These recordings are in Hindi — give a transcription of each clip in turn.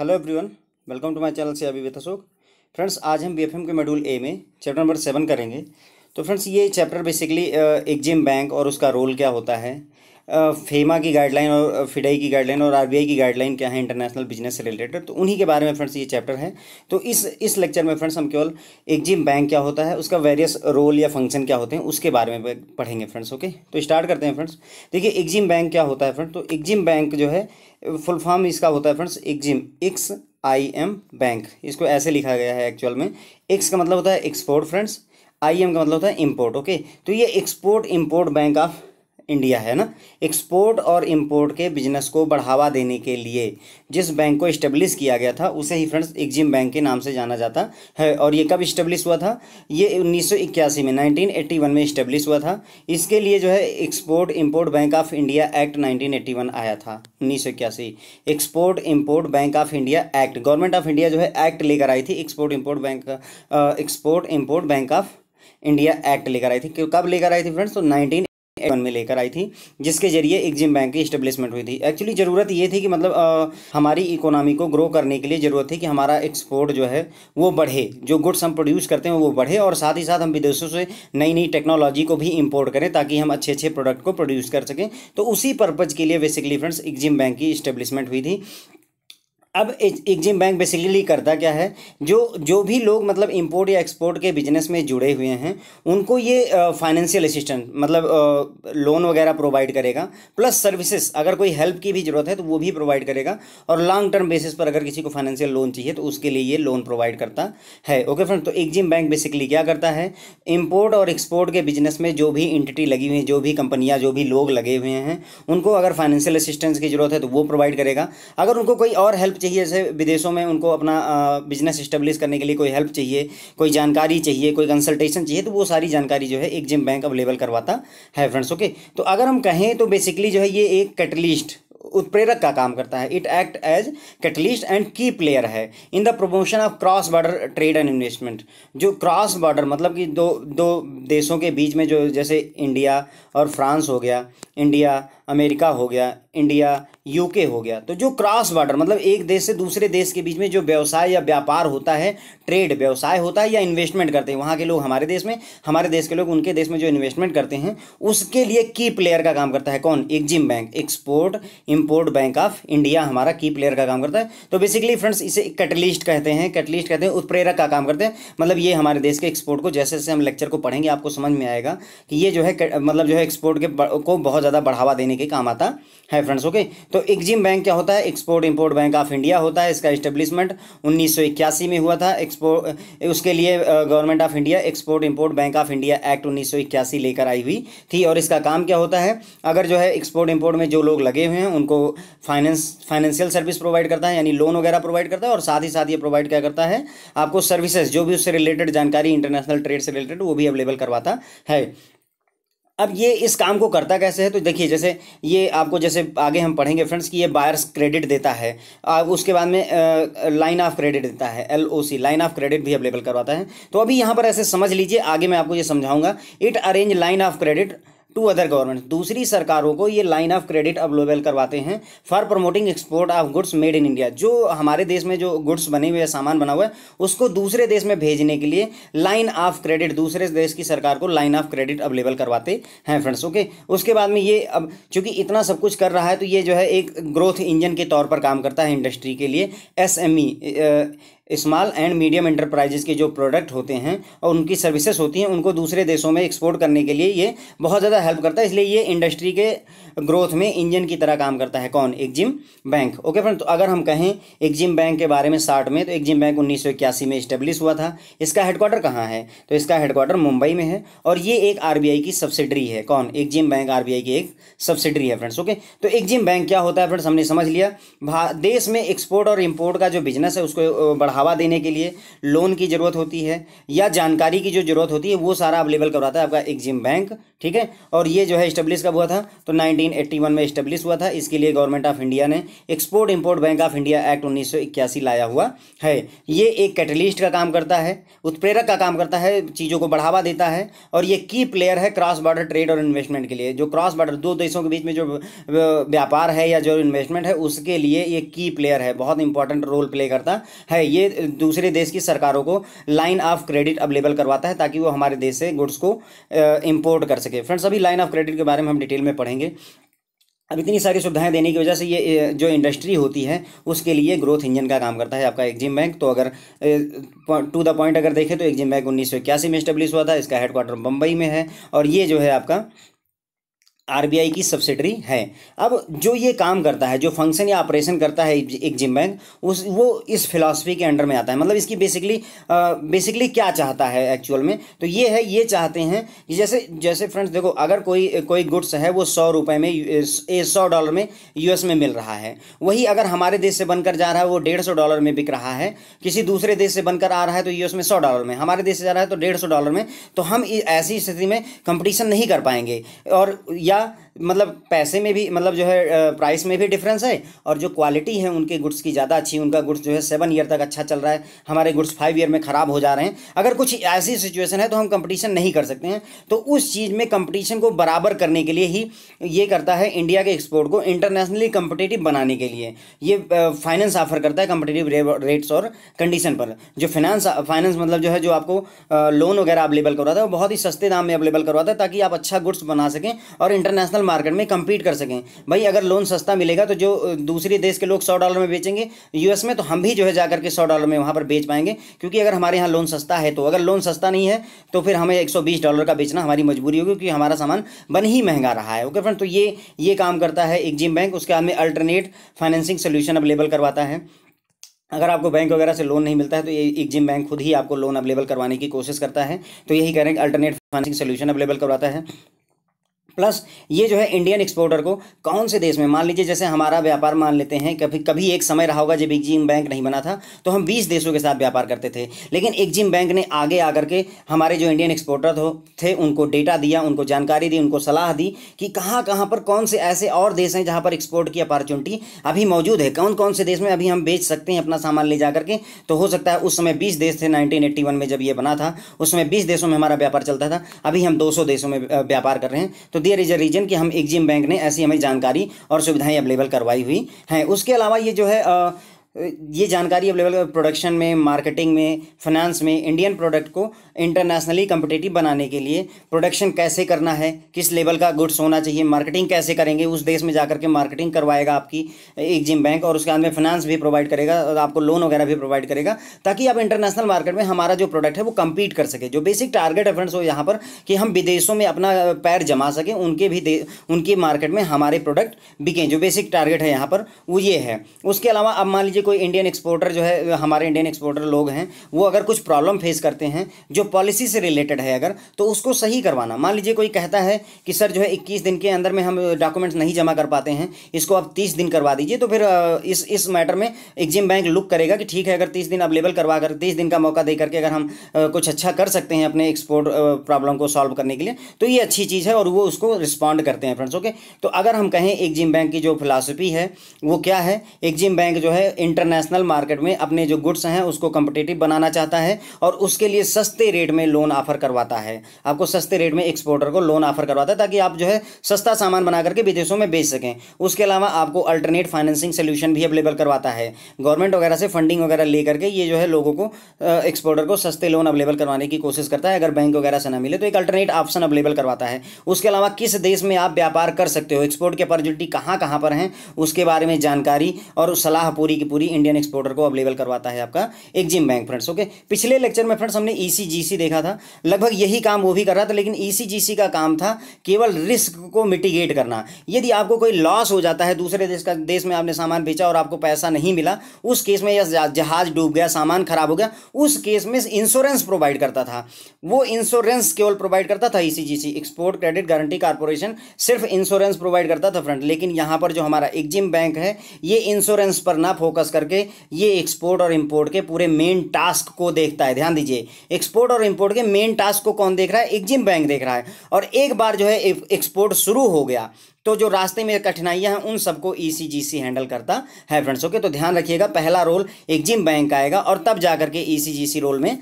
Hello everyone welcome to my channel से अभी अशोक फ्रेंड्स आज हम बीएफएम के मॉड्यूल ए में चैप्टर नंबर सेवन करेंगे तो फ्रेंड्स ये चैप्टर बेसिकली एग्जिम बैंक और उसका रोल क्या होता है फेमा की गाइडलाइन और फिडाई की गाइडलाइन और आरबीआई की गाइडलाइन क्या है इंटरनेशनल बिजनेस से रिलेटेड तो उन्हीं के बारे में फ्रेंड्स ये चैप्टर है तो इस इस लेक्चर में फ्रेंड्स हम केवल एग्जिम बैंक क्या होता है उसका वेरियस रोल या फंक्शन क्या होते हैं उसके बारे में पढ़ेंगे फ्रेंड्स ओके तो स्टार्ट करते हैं फ्रेंड्स देखिए एग्जिम बैंक क्या होता है फ्रेंड्स तो एग्जिम बैंक जो है फुल फॉर्म इसका होता है friends EXIM X I M bank इसको ऐसे लिखा गया है एक्चुअल में एक्स का मतलब होता है एक्सपोर्ट फ्रेंड्स आई एम का मतलब होता है इम्पोर्ट ओके तो ये export import bank of India है ना एक्सपोर्ट और इंपोर्ट के बिजनेस को बढ़ावा देने के लिए जिस बैंक को इस्टेब्लिश किया गया था उसे ही फ्रेंड्स एग्जिम बैंक के नाम से जाना जाता है और ये कब इस्टेब्लिश हुआ था ये 1981 में 1981 में इस्टेब्लिश हुआ था इसके लिए जो है export import bank of India act nineteen आया था उन्नीस export import bank of India act government of India जो है एक्ट लेकर आई थी export import bank export import bank of India act लेकर आई थी कब लेकर आई थी फ्रेंड्स तो नाइनटीन वन में लेकर आई थी जिसके जरिए एग्जिम बैंक की स्टेब्लिशमेंट हुई थी एक्चुअली ज़रूरत ये थी कि मतलब आ, हमारी इकोनॉमी को ग्रो करने के लिए ज़रूरत थी कि हमारा एक्सपोर्ट जो है वो बढ़े जो गुड्स हम प्रोड्यूस करते हैं वो बढ़े और साथ ही साथ हम विदेशों से नई नई टेक्नोलॉजी को भी इम्पोर्ट करें ताकि हम अच्छे अच्छे प्रोडक्ट को प्रोड्यूस कर सकें तो उसी पर्पज़ के लिए बेसिकली फ्रेंड्स एग्जिम बैंक की स्टेब्लिशमेंट हुई थी अब एग्जिम बैंक बेसिकली करता क्या है जो जो भी लोग मतलब इंपोर्ट या एक्सपोर्ट के बिजनेस में जुड़े हुए हैं उनको ये फाइनेंशियल असिस्टेंट मतलब लोन वगैरह प्रोवाइड करेगा प्लस सर्विसेज अगर कोई हेल्प की भी ज़रूरत है तो वो भी प्रोवाइड करेगा और लॉन्ग टर्म बेसिस पर अगर किसी को फाइनेंशियल लोन चाहिए तो उसके लिए ये लोन प्रोवाइड करता है ओके फ्रेंड तो एग्जिम बैंक बेसिकली क्या करता है इम्पोर्ट और एक्सपोर्ट के बिजनेस में जो भी इंटिटी लगी हुई है जो भी कंपनियाँ जो भी लोग लगे हुए हैं उनको अगर फाइनेंशियल असिस्टेंस की ज़रूरत है तो वो प्रोवाइड करेगा अगर उनको कोई और हेल्प चाहिए जैसे विदेशों में उनको अपना बिजनेस इस्टेब्लिश करने के लिए कोई हेल्प चाहिए कोई जानकारी चाहिए कोई कंसल्टेशन चाहिए तो वो सारी जानकारी जो है जिम बैंक अवेलेबल करवाता है फ्रेंड्स ओके तो अगर हम कहें तो बेसिकली जो है ये एक कैटलिस्ट उत्प्रेरक का काम करता है it act as catalyst and key player है in the promotion of cross border trade and investment जो क्रॉस बॉर्डर मतलब कि दो दो देशों के बीच में जो जैसे इंडिया और फ्रांस हो गया इंडिया अमेरिका हो गया इंडिया यूके हो गया तो जो क्रॉस बॉर्डर मतलब एक देश से दूसरे देश के बीच में जो व्यवसाय या व्यापार होता है ट्रेड व्यवसाय होता है या इन्वेस्टमेंट करते हैं वहाँ के लोग हमारे देश में हमारे देश के लोग उनके देश में जो इन्वेस्टमेंट करते हैं उसके लिए की प्लेयर का काम करता है कौन EXIM bank export import bank of India हमारा की प्लेयर का काम करता है तो बेसिकली फ्रेंड्स इसे कैटलिस्ट कहते हैं कैटलिस्ट कहते हैं उत्प्रेरक का काम करते हैं मतलब ये हमारे देश के एक्सपोर्ट को जैसे जैसे हम लेक्चर को पढ़ेंगे आपको समझ में आएगा कि ये जो है मतलब जो है एक्सपोर्ट के को बहुत बहुत ज़्यादा बढ़ावा देने के काम आता है फ्रेंड्स ओके तो एक्जिम बैंक क्या होता है export import bank of India होता है इसका इस्टेब्लिशमेंट उन्नीस में हुआ था एक्सपोर्ट उसके लिए government of India export import bank of India act उन्नीस लेकर आई हुई थी और इसका काम क्या होता है अगर जो है एक्सपोर्ट इम्पोर्ट में जो लोग लगे हुए हैं उनको फाइनेंस फाइनेंशियल सर्विस प्रोवाइड करता है यानी लोन वगैरह प्रोवाइड करता है और साथ ही साथ ये प्रोवाइड क्या करता है आपको सर्विसेज जो भी उससे रिलेटेड जानकारी इंटरनेशनल ट्रेड से रिलेटेड वो भी अवेलेबल करवाता है अब ये इस काम को करता कैसे है तो देखिए जैसे ये आपको जैसे आगे हम पढ़ेंगे फ्रेंड्स कि ये बायर्स क्रेडिट देता है अब उसके बाद में लाइन ऑफ क्रेडिट देता है L O C line of credit भी अवेलेबल करवाता है तो अभी यहाँ पर ऐसे समझ लीजिए आगे मैं आपको ये समझाऊंगा it arrange line of credit to other government दूसरी सरकारों को ये लाइन ऑफ क्रेडिट अवेलेबल करवाते हैं for promoting export of goods made in India जो हमारे देश में जो गुड्स बने हुए सामान बना हुआ है उसको दूसरे देश में भेजने के लिए लाइन ऑफ क्रेडिट दूसरे देश की सरकार को लाइन ऑफ क्रेडिट अवेलेबल करवाते हैं फ्रेंड्स ओके उसके बाद में ये अब चूंकि इतना सब कुछ कर रहा है तो ये जो है एक ग्रोथ इंजन के तौर पर काम करता है इंडस्ट्री के लिए S M E small and medium enterprises के जो प्रोडक्ट होते हैं और उनकी सर्विसेज होती हैं उनको दूसरे देशों में एक्सपोर्ट करने के लिए ये बहुत ज़्यादा हेल्प करता है इसलिए ये इंडस्ट्री के ग्रोथ में इंजन की तरह काम करता है कौन जिम बैंक ओके फ्रेंड तो अगर हम कहें एग्जिम बैंक के बारे में साठ में तो एग्जिम बैंक उन्नीस में स्टेब्लिश हुआ था इसका हेडक्वार्टर कहाँ है तो इसका हेडक्वार्टर मुंबई में है और ये एक आर की सब्सिडरी है कौन जिम बैंक आरबीआई की एक सब्सिडरी है फ्रेंड्स ओके तो जिम बैंक क्या होता है फ्रेंड्स हमने समझ लिया देश में एक्सपोर्ट और इम्पोर्ट का जो बिजनेस है उसको बढ़ावा देने के लिए लोन की ज़रूरत होती है या जानकारी की जो ज़रूरत होती है वो सारा अवेलेबल करवाता है आपका एक्जिम बैंक ठीक है और ये जो है स्टेब्लिश कब हुआ था तो नाइन 1981 में इस्टेब्लिश हुआ था इसके लिए गवर्नमेंट ऑफ इंडिया ने export import bank of India act 1981 लाया हुआ है ये एक कैटलिस्ट का काम करता है उत्प्रेरक का काम करता है चीज़ों को बढ़ावा देता है और ये की प्लेयर है क्रॉस बॉर्डर ट्रेड और इन्वेस्टमेंट के लिए जो क्रॉस बॉर्डर दो देशों के बीच में जो व्यापार है या जो इन्वेस्टमेंट है उसके लिए ये की प्लेयर है बहुत इंपॉर्टेंट रोल प्ले करता है ये दूसरे देश की सरकारों को लाइन ऑफ क्रेडिट अवेलेबल करवाता है ताकि वो हमारे देश से गुड्स को इम्पोर्ट कर सके फ्रेंड्स अभी लाइन ऑफ क्रेडिट के बारे में हम डिटेल में पढ़ेंगे अब इतनी सारी सुविधाएं देने की वजह से ये जो इंडस्ट्री होती है उसके लिए ग्रोथ इंजन का काम करता है आपका एक्जिम बैंक तो अगर टू द पॉइंट अगर देखें तो एक्जिम बैंक उन्नीस में इस्टेब्लिश हुआ था इसका हेडक्वार्टर बम्बई में है और ये जो है आपका आरबीआई की सब्सिडरी है अब जो ये काम करता है जो फंक्शन या ऑपरेशन करता है एक जिम बैंक उस वो इस फिलासफी के अंडर में आता है मतलब इसकी बेसिकली बेसिकली क्या चाहता है एक्चुअल में तो ये है ये चाहते हैं कि जैसे जैसे फ्रेंड्स देखो अगर कोई कोई गुड्स है वो सौ रुपये में सौ डॉलर में यू में मिल रहा है वही अगर हमारे देश से बनकर जा रहा है वो डेढ़ सौ डॉलर में बिक रहा है किसी दूसरे देश से बनकर आ रहा है तो यू में सौ डॉलर में हमारे देश से जा रहा है तो डेढ़ सौ डॉलर में तो हम ऐसी स्थिति में कंपटीशन नहीं कर पाएंगे और या tá? मतलब पैसे में भी मतलब जो है प्राइस में भी डिफरेंस है और जो क्वालिटी है उनके गुड्स की ज़्यादा अच्छी उनका गुड्स जो है सेवन ईयर तक अच्छा चल रहा है हमारे गुड्स फाइव ईयर में ख़राब हो जा रहे हैं अगर कुछ ऐसी सिचुएशन है तो हम कंपटीशन नहीं कर सकते हैं तो उस चीज़ में कंपटीशन को बराबर करने के लिए ही ये करता है इंडिया के एक्सपोर्ट को इंटरनेशनली कंपटेटिव बनाने के लिए ये फाइनेंस ऑफर करता है कंपटेटिव रेट्स और कंडीशन पर जो फाइनेंस फाइनेंस मतलब जो है जो आपको लोन वगैरह अवेलेबल करवाता है वो बहुत ही सस्ते दाम में अवेलेबल करवाता है ताकि आप अच्छा गुड्स बना सकें और इंटरनेशनल मार्केट में कम्पीट कर सकें भाई अगर लोन सस्ता मिलेगा तो जो दूसरे देश के लोग सौ डॉलर में बेचेंगे यूएस में तो हम भी जो है जा करके सौ डॉलर में वहाँ पर बेच पाएंगे क्योंकि अगर हमारे यहाँ लोन सस्ता है तो अगर लोन सस्ता नहीं है तो फिर हमें एक डॉलर का बेचना हमारी मजबूरी होगी क्योंकि हमारा सामान बन ही महंगा रहा है ओके फ्रेंड तो ये ये काम करता है एग्जिम बैंक उसके बाद में अल्टरनेट फाइनेंसिंग सोल्यूशन अवेलेबल करवाता है अगर आपको बैंक वगैरह से लोन नहीं मिलता है तो ये एग्जिम बैंक खुद ही आपको लोन अवेलेबल करवाने की कोशिश करता है तो यही कह रहे हैं अल्टरनेट फाइनेंसिंग सोल्यूशन अवेलेबल करवाता है प्लस ये जो है इंडियन एक्सपोर्टर को कौन से देश में मान लीजिए जैसे हमारा व्यापार मान लेते हैं कभी कभी एक समय रहा होगा जब एग्जिम बैंक नहीं बना था तो हम 20 देशों के साथ व्यापार करते थे लेकिन एग्जिम बैंक ने आगे आकर के हमारे जो इंडियन एक्सपोर्टर थे उनको डेटा दिया उनको जानकारी दी उनको सलाह दी कि कहाँ कहाँ पर कौन से ऐसे और देश हैं जहाँ पर एक्सपोर्ट की अपॉर्चुनिटी अभी मौजूद है कौन कौन से देश में अभी हम बेच सकते हैं अपना सामान ले जा करके तो हो सकता है उस समय बीस देश थे नाइनटीन में जब ये बना था उस समय बीस देशों में हमारा व्यापार चलता था अभी हम दो देशों में व्यापार कर रहे हैं तो तो देयर इज अ रीजन कि हम एक्जिम बैंक ने ऐसी हमें जानकारी और सुविधाएं अवेलेबल करवाई हुई हैं उसके अलावा ये जो है ये जानकारी अवेलेबल प्रोडक्शन में मार्केटिंग में फाइनेंस में इंडियन प्रोडक्ट को इंटरनेशनली कम्पिटेटिव बनाने के लिए प्रोडक्शन कैसे करना है किस लेवल का गुड्स होना चाहिए मार्केटिंग कैसे करेंगे उस देश में जाकर के मार्केटिंग करवाएगा आपकी एक जिम बैंक और उसके बाद में फाइनेंस भी प्रोवाइड करेगा और आपको लोन वगैरह भी प्रोवाइड करेगा ताकि आप इंटरनेशनल मार्केट में हमारा जो प्रोडक्ट है वो कम्पीट कर सके जो बेसिक टारगेट है फ्रेंड्स वो यहाँ पर कि हम विदेशों में अपना पैर जमा सकें उनके भी उनके मार्केट में हमारे प्रोडक्ट बिकें जो बेसिक टारगेट है यहाँ पर वो ये है उसके अलावा अब मान लीजिए मोस्टली कोई इंडियन एक्सपोर्टर जो है हमारे इंडियन एक्सपोर्टर लोग हैं वो अगर कुछ प्रॉब्लम फेस करते हैं जो पॉलिसी से रिलेटेड है अगर तो उसको सही करवाना मान लीजिए कोई कहता है कि सर जो है इक्कीस दिन के अंदर में हम डॉक्यूमेंट्स नहीं जमा कर पाते हैं इसको आप तीस दिन करवा दीजिए तो फिर इस इस मैटर में एग्जिम बैंक लुक करेगा कि ठीक है अगर तीस दिन अवेलेबल करवा कर तीस दिन का मौका दे करके अगर हम कुछ अच्छा कर सकते हैं अपने एक्सपोर्ट प्रॉब्लम को सॉल्व करने के लिए तो ये अच्छी चीज़ है और वो उसको रिस्पॉन्ड करते हैं फ्रेंड्स ओके तो अगर हम कहें एग्जिम बैंक की जो फिलासफी है वो क्या है एग्जिम बैंक जो है इंटरनेशनल मार्केट में अपने जो गुड्स हैं उसको कम्पिटेटिव बनाना चाहता है और उसके लिए सस्ते रेट में लोन ऑफर करवाता है आपको सस्ते रेट में एक्सपोर्टर को लोन ऑफर करवाता है ताकि आप जो है सस्ता सामान बना करके विदेशों में बेच सकें उसके अलावा आपको अल्टरनेट फाइनेंसिंग सोल्यूशन भी अवेलेबल करवाता है गवर्नमेंट वगैरह से फंडिंग वगैरह ले करके ये जो है लोगों को एक्सपोर्टर को सस्ते लोन अवेलेबल करवाने की कोशिश करता है अगर बैंक वगैरह से ना मिले तो एक अल्टरनेट ऑप्शन अवेलेबल करवाता है उसके अलावा किस देश में आप व्यापार कर सकते हो एक्सपोर्ट की अपॉर्चुनिटी कहाँ कहाँ पर हैं उसके बारे में जानकारी और सलाह पूरी की पूरी पूरी इंडियन एक्सपोर्टर को अवेलेबल करवाता है आपका एग्जिम बैंक फ्रेंड्स ओके पिछले लेक्चर में फ्रेंड्स हमने ईसीजीसी e देखा था लगभग यही काम वो भी कर रहा था लेकिन ईसीजीसी e का काम था केवल रिस्क को मिटिगेट करना यदि आपको कोई लॉस हो जाता है दूसरे देश का देश में आपने सामान बेचा और आपको पैसा नहीं मिला उस केस में या जहाज डूब गया सामान खराब हो गया उस केस में इंश्योरेंस प्रोवाइड करता था वो इंश्योरेंस केवल प्रोवाइड करता था ECGC export credit guarantee corporation सिर्फ इंश्योरेंस प्रोवाइड करता था फ्रेंड लेकिन यहां पर जो हमारा एक्जिम बैंक है ये इंश्योरेंस पर ना फोकस करके ये एक्सपोर्ट और इम्पोर्ट के पूरे मेन टास्क को देखता है ध्यान दीजिए एक्सपोर्ट और इम्पोर्ट के मेन टास्क को कौन देख रहा है एग्जिम बैंक देख रहा है और एक बार जो है एक्सपोर्ट शुरू हो गया तो जो रास्ते में कठिनाइयां हैं उन सबको ईसीजीसी e हैंडल करता है फ्रेंड्स ओके तो ध्यान रखिएगा पहला रोल एग्जिम बैंक आएगा और तब जा करके ईसीजीसी e रोल में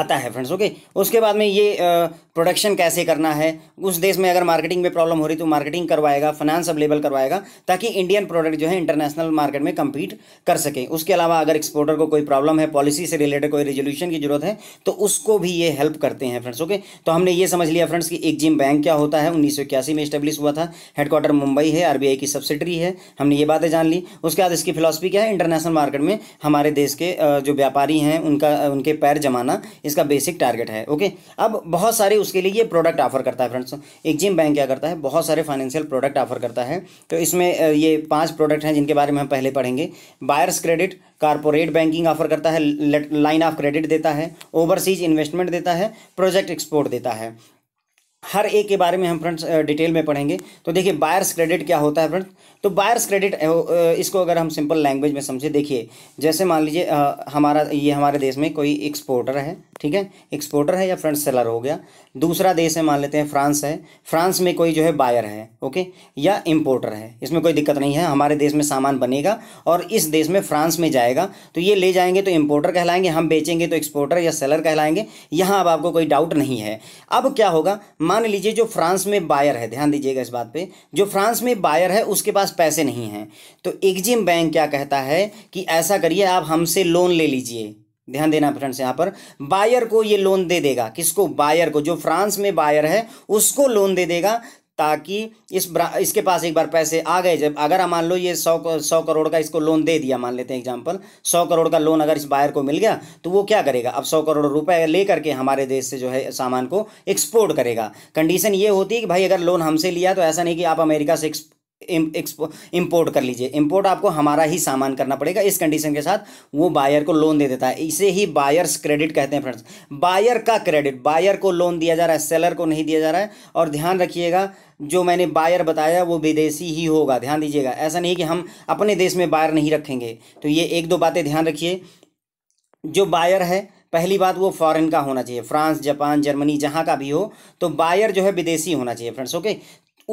आता है फ्रेंड्स ओके उसके बाद में ये प्रोडक्शन कैसे करना है उस देश में अगर मार्केटिंग में प्रॉब्लम हो रही तो मार्केटिंग करवाएगा फाइनेंस अवेलेबल करवाएगा ताकि इंडियन प्रोडक्ट जो है इंटरनेशनल मार्केट में कम्पीट कर सके उसके अलावा अगर एक्सपोर्टर को कोई प्रॉब्लम है पॉलिसी से रिलेटेड कोई रेजोल्यूशन की जरूरत है तो उसको भी ये हेल्प करते हैं फ्रेंड्स ओके तो हमने ये समझ लिया फ्रेंड्स कि जिम बैंक क्या होता है उन्नीस में स्टेब्लिश हुआ था हेडक्वार्टर मुंबई है आई की सब्सिडरी है हमने ये बातें जान ली उसके बाद इसकी फिलोसफी क्या है इंटरनेशनल मार्केट में हमारे देश के जो व्यापारी हैं उनका उनके पैर जमाना इसका बेसिक टारगेट है ओके अब बहुत सारे उसके लिए ये प्रोडक्ट ऑफर करता है फ्रेंड्स एग्जिम बैंक क्या करता है बहुत सारे फाइनेंशियल प्रोडक्ट ऑफर करता है तो इसमें ये पांच प्रोडक्ट हैं जिनके बारे में हम पहले पढ़ेंगे buyers credit corporate banking offer करता है लाइन ऑफ क्रेडिट देता है ओवरसीज इन्वेस्टमेंट देता है प्रोजेक्ट एक्सपोर्ट देता है हर एक के बारे में हम फ्रेंड्स डिटेल में पढ़ेंगे तो देखिए बायर्स क्रेडिट क्या होता है फ्रेंड्स तो बायर्स क्रेडिट इसको अगर हम सिंपल लैंग्वेज में समझे देखिए जैसे मान लीजिए हमारा ये हमारे देश में कोई एक्सपोर्टर है ठीक है एक्सपोर्टर है या फ्रेंड सेलर हो गया दूसरा देश है मान लेते हैं फ्रांस है फ्रांस में कोई जो है बायर है ओके या इम्पोर्टर है इसमें कोई दिक्कत नहीं है हमारे देश में सामान बनेगा और इस देश में फ्रांस में जाएगा तो ये ले जाएंगे तो इम्पोर्टर कहलाएंगे हम बेचेंगे तो एक्सपोर्टर या सेलर कहलाएंगे यहाँ अब आपको कोई डाउट नहीं है अब क्या होगा मान लीजिए जो फ्रांस में बायर है ध्यान दीजिएगा इस बात पे जो फ्रांस में बायर है उसके पास पैसे नहीं हैं तो एग्जिम बैंक क्या कहता है कि ऐसा करिए आप हमसे लोन ले लीजिए ध्यान देना फ्रेंड्स यहाँ पर बायर को ये लोन दे देगा किसको बायर को जो फ्रांस में बायर है उसको लोन दे देगा ताकि इस इसके पास एक बार पैसे आ गए जब अगर मान लो ये सौ सौ करोड़ का इसको लोन दे दिया मान लेते हैं एग्जाम्पल सौ करोड़ का लोन अगर इस बायर को मिल गया तो वो क्या करेगा अब सौ करोड़ रुपए ले करके हमारे देश से जो है सामान को एक्सपोर्ट करेगा कंडीशन ये होती है कि भाई अगर लोन हमसे लिया तो ऐसा नहीं कि आप अमेरिका से इम्पोर्ट कर लीजिए इम्पोर्ट आपको हमारा ही सामान करना पड़ेगा इस कंडीशन के साथ वो बायर को लोन दे देता है इसे ही बायर्स क्रेडिट कहते हैं फ्रेंड्स बायर का क्रेडिट बायर को लोन दिया जा रहा है सेलर को नहीं दिया जा रहा है और ध्यान रखिएगा जो मैंने बायर बताया वो विदेशी ही होगा ध्यान दीजिएगा ऐसा नहीं कि हम अपने देश में बायर नहीं रखेंगे तो ये एक दो बातें ध्यान रखिए जो बायर है पहली बात वो फॉरेन का होना चाहिए फ्रांस जापान जर्मनी जहाँ का भी हो तो बायर जो है विदेशी होना चाहिए फ्रेंड्स ओके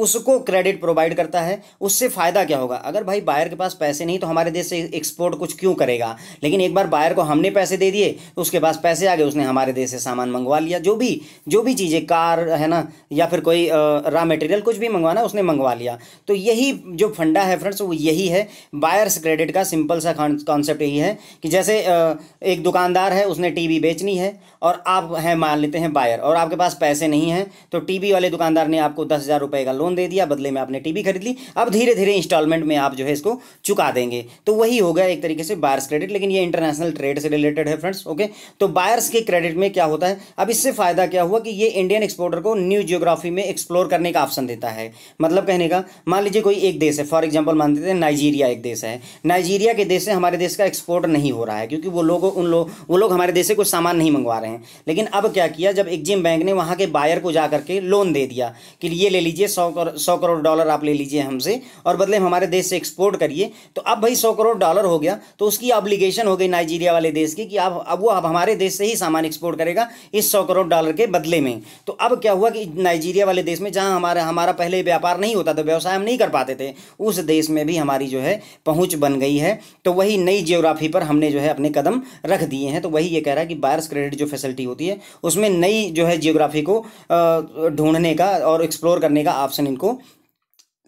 उसको क्रेडिट प्रोवाइड करता है उससे फ़ायदा क्या होगा अगर भाई बायर के पास पैसे नहीं तो हमारे देश से एक्सपोर्ट कुछ क्यों करेगा लेकिन एक बार बायर को हमने पैसे दे दिए तो उसके पास पैसे आ गए उसने हमारे देश से सामान मंगवा लिया जो भी जो भी चीज़ें कार है ना या फिर कोई रॉ मटेरियल कुछ भी मंगवाना उसने मंगवा लिया तो यही जो फंडा है फ्रेंड्स वो यही है बायर्स क्रेडिट का सिंपल सा कॉन्सेप्ट यही है कि जैसे एक दुकानदार है उसने टी बेचनी है और आप हैं मान लेते हैं बायर और आपके पास पैसे नहीं हैं तो टी वाले दुकानदार ने आपको दस हज़ार रुपये का लोन दे दिया बदले में आपने टीवी खरीद ली अब धीरे धीरे इंस्टॉलमेंट में आप जो है इसको चुका देंगे तो वही हो गया एक तरीके से बायर्स क्रेडिट लेकिन ये इंटरनेशनल ट्रेड से रिलेटेड है फ्रेंड्स ओके तो बायर्स के क्रेडिट में क्या होता है अब इससे फायदा क्या हुआ कि ये इंडियन एक्सपोर्टर को न्यू जियोग्राफी में एक्सप्लोर करने का ऑप्शन देता है मतलब कहने का मान लीजिए कोई एक देश है फॉर एग्जाम्पल मान देते हैं नाइजीरिया एक देश है नाइजीरिया के देश से हमारे देश का एक्सपोर्ट नहीं हो रहा है क्योंकि वो लोग उन लोग वो लोग हमारे देश से कुछ सामान नहीं मंगवा रहे हैं लेकिन अब क्या किया जब एक्जिम बैंक ने वहाँ के बायर को जाकर के लोन दे दिया कि ये ले लीजिए सौ सौ करोड़ डॉलर आप ले लीजिए हमसे और बदले में हमारे देश से एक्सपोर्ट करिए तो अब भाई सौ करोड़ डॉलर हो गया तो उसकी ऑब्लिगेशन हो गई नाइजीरिया वाले देश की कि आप अब वो अब हमारे देश से ही सामान एक्सपोर्ट करेगा इस सौ करोड़ डॉलर के बदले में तो अब क्या हुआ कि नाइजीरिया वाले देश में जहाँ हमारा हमारा पहले व्यापार नहीं होता था व्यवसाय हम नहीं कर पाते थे उस देश में भी हमारी जो है पहुँच बन गई है तो वही नई जियोग्राफी पर हमने जो है अपने कदम रख दिए हैं तो वही ये कह रहा है कि बायर्स क्रेडिट जो फैसिलिटी होती है उसमें नई जो है जियोग्राफी को ढूंढने का और एक्सप्लोर करने का ऑप्शन प्रोटेक्शन इनको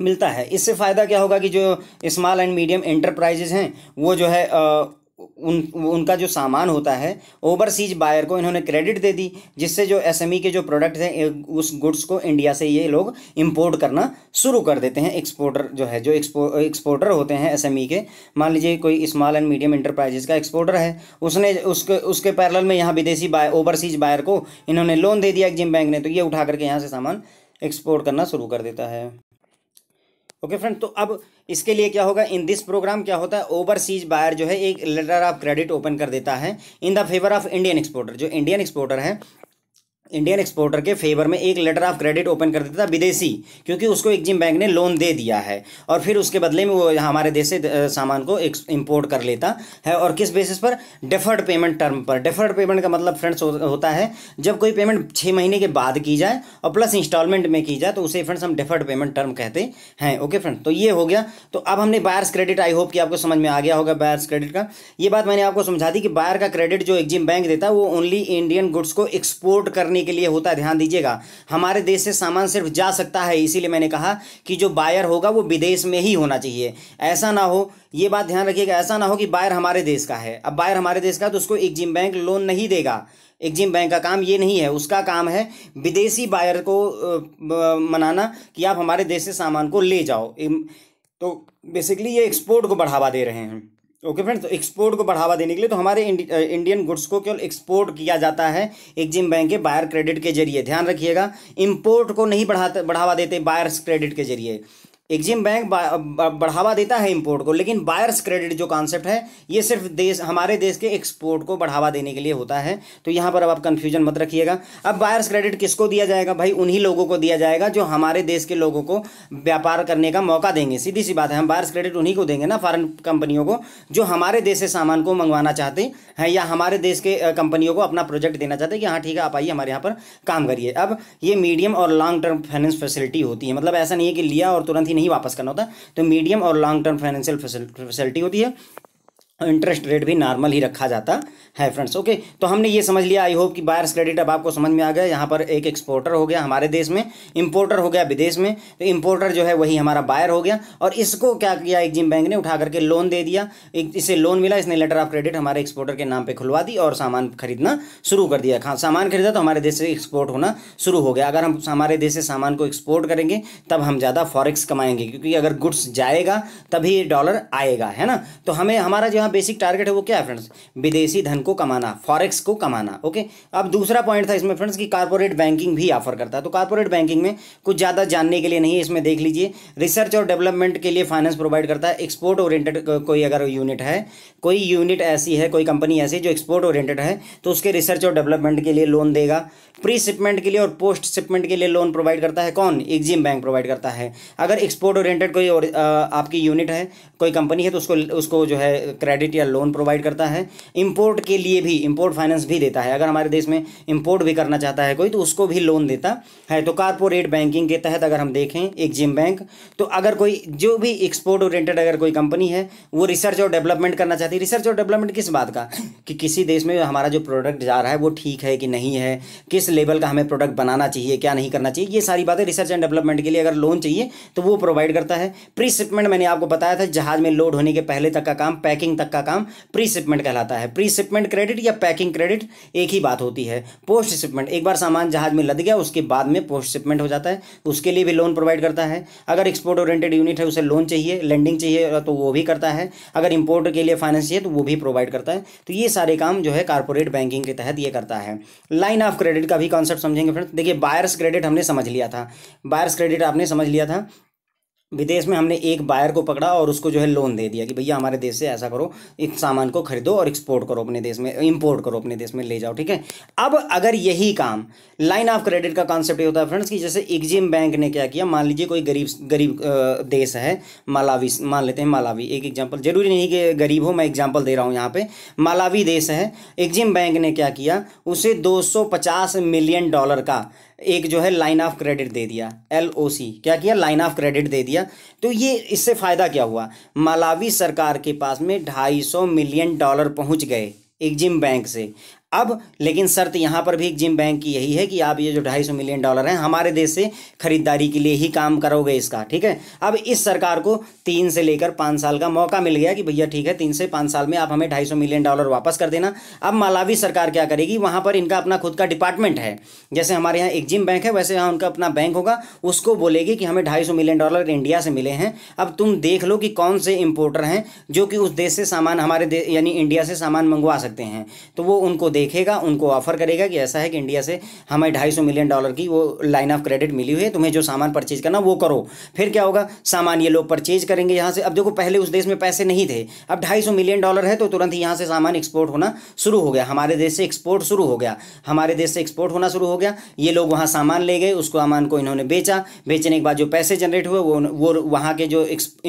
मिलता है इससे फ़ायदा क्या होगा कि जो स्मॉल एंड मीडियम एंटरप्राइजेज हैं वो जो है आ, उन उनका जो सामान होता है ओवरसीज बायर को इन्होंने क्रेडिट दे दी जिससे जो एसएमई e के जो प्रोडक्ट हैं उस गुड्स को इंडिया से ये लोग इंपोर्ट करना शुरू कर देते हैं एक्सपोर्टर जो है जो एक्सपो एक्सपोर्टर होते हैं एसएमई e के मान लीजिए कोई स्मॉल एंड मीडियम इंटरप्राइजेज का एक्सपोर्टर है उसने उसके उसके पैरल में यहाँ विदेशी बाय ओवरसीज बायर को इन्होंने लोन दे दिया एक्जिम बैंक ने तो ये उठा करके यहाँ से सामान एक्सपोर्ट करना शुरू कर देता है ओके फ्रेंड तो अब इसके लिए क्या होगा इन दिस प्रोग्राम क्या होता है ओवरसीज बायर जो है एक लेटर ऑफ क्रेडिट ओपन कर देता है in the favour of Indian exporter जो इंडियन एक्सपोर्टर है इंडियन एक्सपोर्टर के फेवर में एक लेटर ऑफ क्रेडिट ओपन कर देता था विदेशी क्योंकि उसको एक्जिम बैंक ने लोन दे दिया है और फिर उसके बदले में वो हमारे देश से सामान को इंपोर्ट कर लेता है और किस बेसिस पर डेफर्ड पेमेंट टर्म पर डेफर्ड पेमेंट का मतलब फ्रेंड्स हो, होता है जब कोई पेमेंट छः महीने के बाद की जाए और प्लस इंस्टॉलमेंट में की जाए तो उसे फ्रेंड्स हम डेफर्ड पेमेंट टर्म कहते हैं ओके फ्रेंड तो ये हो गया तो अब हमने बायर्स क्रेडिट आई होप कि आपको समझ में आ गया होगा बायर्स क्रेडिट का ये बात मैंने आपको समझा दी कि बायर का क्रेडिट जो एक्जिम बैंक देता है वो ओनली इंडियन गुड्स को एक्सपोर्ट करने करने के लिए होता है ध्यान दीजिएगा हमारे देश से सामान सिर्फ जा सकता है इसीलिए मैंने कहा कि जो बायर होगा वो विदेश में ही होना चाहिए ऐसा ना हो ये बात ध्यान रखिएगा ऐसा ना हो कि बायर हमारे देश का है अब बायर हमारे देश का तो उसको एग्जिम बैंक लोन नहीं देगा एग्जिम बैंक का काम ये नहीं है उसका काम है विदेशी बायर को मनाना कि आप हमारे देश से सामान को ले जाओ तो बेसिकली ये एक्सपोर्ट को बढ़ावा दे रहे हैं ओके फ्रेंड्स तो एक्सपोर्ट को बढ़ावा देने के लिए तो हमारे इंडियन गुड्स को केवल एक्सपोर्ट किया जाता है एक्जिम बैंक के बायर क्रेडिट के जरिए ध्यान रखिएगा इंपोर्ट को नहीं बढ़ाते बढ़ावा देते बायर्स क्रेडिट के जरिए एग्जिम बैंक बढ़ावा देता है इंपोर्ट को लेकिन बायर्स क्रेडिट जो कॉन्सेप्ट है ये सिर्फ देश हमारे देश के एक्सपोर्ट को बढ़ावा देने के लिए होता है तो यहाँ पर अब आप कन्फ्यूजन मत रखिएगा अब बायर्स क्रेडिट किसको दिया जाएगा भाई उन्हीं लोगों को दिया जाएगा जो हमारे देश के लोगों को व्यापार करने का मौका देंगे सीधी सी बात है हम बायर्स क्रेडिट उन्हीं को देंगे ना फॉरन कंपनियों को जो हमारे देश से सामान को मंगवाना चाहते हैं या हमारे देश के कंपनियों को अपना प्रोजेक्ट देना चाहते हैं कि हाँ ठीक है आप आइए हमारे यहाँ पर काम करिए अब ये मीडियम और लॉन्ग टर्म फाइनेंस फैसिलिटी होती है मतलब ऐसा नहीं है कि लिया और तुरंत ही नहीं वापस करना होता तो मीडियम और लॉन्ग टर्म फाइनेंशियल फैसिलिटी होती है इंटरेस्ट रेट भी नॉर्मल ही रखा जाता है फ्रेंड्स ओके तो हमने ये समझ लिया आई होप कि बायर्स क्रेडिट अब आपको समझ में आ गया यहाँ पर एक एक्सपोर्टर हो गया हमारे देश में इंपोर्टर हो गया विदेश में तो इंपोर्टर जो है वही हमारा बायर हो गया और इसको क्या किया एक्जिम बैंक ने उठा करके लोन दे दिया एक इसे लोन मिला इसने लेटर ऑफ क्रेडिट हमारे एक्सपोर्टर के नाम पर खुलवा दी और सामान खरीदना शुरू कर दिया खा हाँ, सामान खरीदा तो हमारे देश से एक्सपोर्ट होना शुरू हो गया अगर हम हमारे देश से सामान को एक्सपोर्ट करेंगे तब हम ज़्यादा फॉरिक्स कमाएंगे क्योंकि अगर गुड्स जाएगा तभी डॉलर आएगा है ना तो हमें हमारा जो यहाँ बेसिक टारगेट है वो क्या है फ्रेंड्स विदेशी धन को कमाना फॉरेक्स को कमाना ओके अब दूसरा पॉइंट था इसमें फ्रेंड्स कि कॉरपोरेट बैंकिंग भी ऑफर करता है तो कॉरपोरेट बैंकिंग में कुछ ज़्यादा जानने के लिए नहीं है इसमें देख लीजिए रिसर्च और डेवलपमेंट के लिए फाइनेंस प्रोवाइड करता है एक्सपोर्ट ओरिएंटेड कोई अगर यूनिट है कोई यूनिट ऐसी है कोई कंपनी ऐसी जो एक्सपोर्ट ओरिएंटेड है तो उसके रिसर्च और डेवलपमेंट के लिए लोन देगा प्री शिपमेंट के लिए और पोस्ट शिपमेंट के लिए लोन प्रोवाइड करता है कौन एग्जिम बैंक प्रोवाइड करता है अगर एक्सपोर्ट ओरिएंटेड कोई और आपकी यूनिट है कोई कंपनी है तो उसको उसको जो है क्रेडिट या लोन प्रोवाइड करता है इम्पोर्ट के लिए भी इम्पोर्ट फाइनेंस भी देता है अगर हमारे देश में इम्पोर्ट भी करना चाहता है कोई तो उसको भी लोन देता है तो कारपोरेट बैंकिंग के तहत अगर हम देखें एग्जिम बैंक तो अगर कोई जो भी एक्सपोर्ट ओरिएंटेड अगर कोई कंपनी है वो रिसर्च और डेवलपमेंट करना चाहती है रिसर्च और डेवलपमेंट किस बात का कि किसी देश में हमारा जो प्रोडक्ट जा रहा है वो ठीक है कि नहीं है किस लेवल का हमें प्रोडक्ट बनाना चाहिए क्या नहीं करना चाहिए ये सारी बातें रिसर्च एंड डेवलपमेंट के लिए अगर लोन चाहिए तो वो प्रोवाइड करता है प्री शिपमेंट मैंने आपको बताया था जहाज में लोड होने के पहले तक का काम पैकिंग तक का काम प्री शिपमेंट कहलाता है प्री शिपमेंट क्रेडिट या पैकिंग क्रेडिट एक ही बात होती है पोस्ट शिपमेंट एक बार सामान जहाज में लद गया उसके बाद में पोस्ट शिपमेंट हो जाता है उसके लिए भी लोन प्रोवाइड करता है अगर एक्सपोर्ट ओरिएंटेड यूनिट है उसे लोन चाहिए लैंडिंग चाहिए तो वो भी करता है अगर इंपोर्ट के लिए फाइनेंस चाहिए तो वो भी प्रोवाइड करता है तो ये सारे काम जो है कॉर्पोरेट बैंकिंग के तहत ये करता है लाइन ऑफ क्रेडिट का सभी कॉन्सेप्ट समझेंगे फ्रेंड्स देखिए बायर्स क्रेडिट हमने समझ लिया था बायर्स क्रेडिट आपने समझ लिया था विदेश में हमने एक बायर को पकड़ा और उसको जो है लोन दे दिया कि भैया हमारे देश से ऐसा करो इस सामान को खरीदो और एक्सपोर्ट करो अपने देश में इंपोर्ट करो अपने देश में ले जाओ ठीक है अब अगर यही काम लाइन ऑफ क्रेडिट का कॉन्सेप्ट ये होता है फ्रेंड्स कि जैसे एग्जिम बैंक ने क्या किया मान लीजिए कोई गरीब गरीब देश है मालावी मान लेते हैं मालावी एक एग्जाम्पल जरूरी नहीं कि गरीब हो मैं एग्जाम्पल दे रहा हूँ यहाँ पे मालावी देश है एग्जिम बैंक ने क्या किया उसे दो मिलियन डॉलर का एक जो है लाइन ऑफ क्रेडिट दे दिया एल ओ सी क्या किया लाइन ऑफ क्रेडिट दे दिया तो ये इससे फ़ायदा क्या हुआ मालावी सरकार के पास में ढाई सौ मिलियन डॉलर पहुंच गए एग्जिम बैंक से अब लेकिन शर्त यहाँ पर भी जिम बैंक की यही है कि आप ये जो ढाई सौ मिलियन डॉलर हैं हमारे देश से खरीदारी के लिए ही काम करोगे इसका ठीक है अब इस सरकार को तीन से लेकर पाँच साल का मौका मिल गया कि भैया ठीक है तीन से पाँच साल में आप हमें ढाई सौ मिलियन डॉलर वापस कर देना अब मालावी सरकार क्या करेगी वहाँ पर इनका अपना खुद का डिपार्टमेंट है जैसे हमारे यहाँ एक जिम बैंक है वैसे यहाँ उनका अपना बैंक होगा उसको बोलेगी कि हमें ढाई सौ मिलियन डॉलर इंडिया से मिले हैं अब तुम देख लो कि कौन से इम्पोर्टर हैं जो कि उस देश से सामान हमारे यानी इंडिया से सामान मंगवा सकते हैं तो वो उनको दे देखेगा उनको ऑफर करेगा कि ऐसा है कि इंडिया से हमें ढाई सौ मिलियन डॉलर की वो लाइन ऑफ क्रेडिट मिली हुई है तुम्हें जो सामान परचेज करना वो करो फिर क्या होगा सामान ये लोग परचेज करेंगे यहाँ से अब देखो पहले उस देश में पैसे नहीं थे अब ढाई सौ मिलियन डॉलर है तो तुरंत ही यहाँ से सामान एक्सपोर्ट होना शुरू हो गया हमारे देश से एक्सपोर्ट शुरू हो गया हमारे देश से एक्सपोर्ट होना शुरू हो गया ये लोग वहाँ सामान ले गए उसको सामान को इन्होंने बेचा बेचने के बाद जो पैसे जनरेट हुए वो वो वहाँ के जो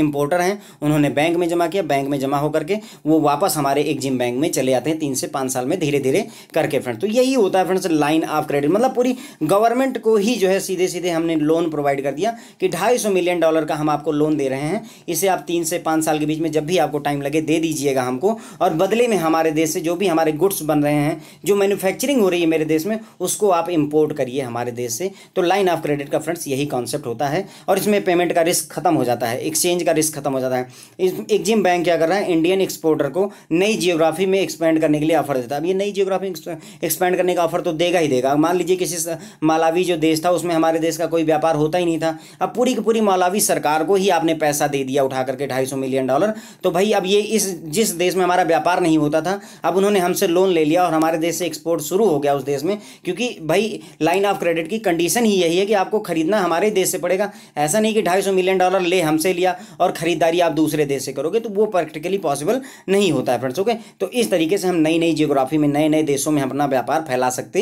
इम्पोर्टर हैं उन्होंने बैंक में जमा किया बैंक में जमा होकर के वो वापस हमारे एक जिम बैंक में चले जाते हैं तीन से पाँच साल में धीरे धीरे करके फ्रेंड तो यही होता है फ्रेंड्स लाइन ऑफ क्रेडिट मतलब पूरी गवर्नमेंट को ही जो है सीधे सीधे हमने लोन प्रोवाइड कर दिया कि ढाई मिलियन डॉलर का हम आपको लोन दे रहे हैं इसे आप तीन से पाँच साल के बीच में जब भी आपको टाइम लगे दे दीजिएगा हमको और बदले में हमारे देश से जो भी हमारे गुड्स बन रहे हैं जो मैन्युफैक्चरिंग हो रही है मेरे देश में उसको आप इम्पोर्ट करिए हमारे देश से तो लाइन ऑफ क्रेडिट का फ्रेंड्स यही कॉन्सेप्ट होता है और इसमें पेमेंट का रिस्क खत्म हो जाता है एक्सचेंज का रिस्क खत्म हो जाता है एग्जिम बैंक क्या कर रहा है इंडियन एक्सपोर्टर को नई जियोग्राफी में एक्सपेंड करने के लिए ऑफर देता है अब ये नई जियोग्राफी एक्सपेंड करने का ऑफर तो देगा ही देगा मान लीजिए किसी मालावी जो देश था उसमें हमारे देश का कोई व्यापार होता ही नहीं था अब पूरी की पूरी मालावी सरकार को ही आपने पैसा दे दिया उठा करके ढाई मिलियन डॉलर तो भाई अब ये इस जिस देश में हमारा व्यापार नहीं होता था अब उन्होंने हमसे लोन ले लिया और हमारे देश से एक्सपोर्ट शुरू हो गया उस देश में क्योंकि भाई लाइन ऑफ क्रेडिट की कंडीशन ही यही है कि आपको खरीदना हमारे देश से पड़ेगा ऐसा नहीं कि ढाई मिलियन डॉलर ले हमसे लिया और खरीदारी आप दूसरे देश से करोगे तो वो प्रैक्टिकली पॉसिबल नहीं होता है फ्रेंड्स ओके तो इस तरीके से हम नई नई जियोग्राफी में नए नए देशों में अपना व्यापार फैला सकते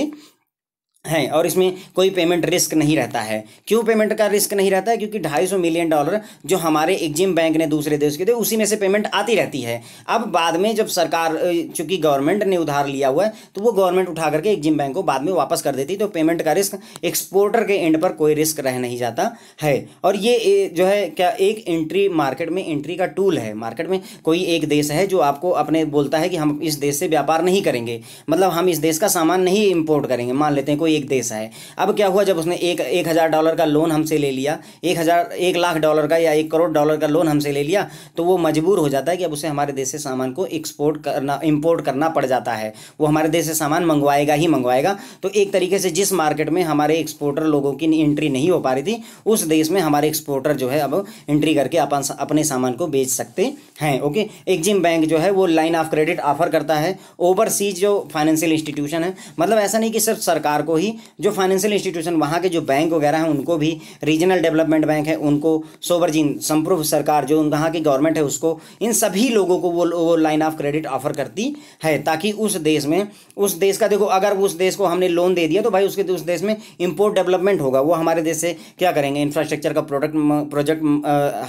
हैं और इसमें कोई पेमेंट रिस्क नहीं रहता है क्यों पेमेंट का रिस्क नहीं रहता है क्योंकि ढाई सौ मिलियन डॉलर जो हमारे एग्जिम बैंक ने दूसरे देश के दे उसी में से पेमेंट आती रहती है अब बाद में जब सरकार चूंकि गवर्नमेंट ने उधार लिया हुआ है तो वो गवर्नमेंट उठा करके एग्जिम बैंक को बाद में वापस कर देती तो पेमेंट का रिस्क एक्सपोर्टर के एंड पर कोई रिस्क रह नहीं जाता है और ये जो है क्या एक एंट्री मार्केट में एंट्री का टूल है मार्केट में कोई एक देश है जो आपको अपने बोलता है कि हम इस देश से व्यापार नहीं करेंगे मतलब हम इस देश का सामान नहीं इम्पोर्ट करेंगे मान लेते हैं कोई कोई एक देश है अब क्या हुआ जब उसने एक एक हज़ार डॉलर का लोन हमसे ले लिया एक हज़ार एक लाख डॉलर का या एक करोड़ डॉलर का लोन हमसे ले लिया तो वो मजबूर हो जाता है कि अब उसे हमारे देश से सामान को एक्सपोर्ट करना इम्पोर्ट करना पड़ जाता है वो हमारे देश से सामान मंगवाएगा ही मंगवाएगा तो एक तरीके से जिस मार्केट में हमारे एक्सपोर्टर लोगों की एंट्री नहीं हो पा रही थी उस देश में हमारे एक्सपोर्टर जो है अब एंट्री करके अपन अपने सामान को बेच सकते हैं ओके एक्जिम बैंक जो है वो लाइन ऑफ क्रेडिट ऑफर करता है ओवरसीज जो फाइनेंशियल इंस्टीट्यूशन है मतलब ऐसा नहीं कि सिर्फ सरकार को ही जो फाइनेंशियल इंस्टीट्यूशन वहाँ के जो बैंक वगैरह हैं उनको भी रीजनल डेवलपमेंट बैंक है उनको सोवरजीन संप्रूफ सरकार जो वहाँ की गवर्नमेंट है उसको इन सभी लोगों को वो वो लाइन ऑफ क्रेडिट ऑफर करती है ताकि उस देश में उस देश का देखो अगर उस देश को हमने लोन दे दिया तो भाई उसके उस देश में इम्पोर्ट डेवलपमेंट होगा वो हमारे देश से क्या करेंगे इंफ्रास्ट्रक्चर का प्रोडक्ट प्रोजेक्ट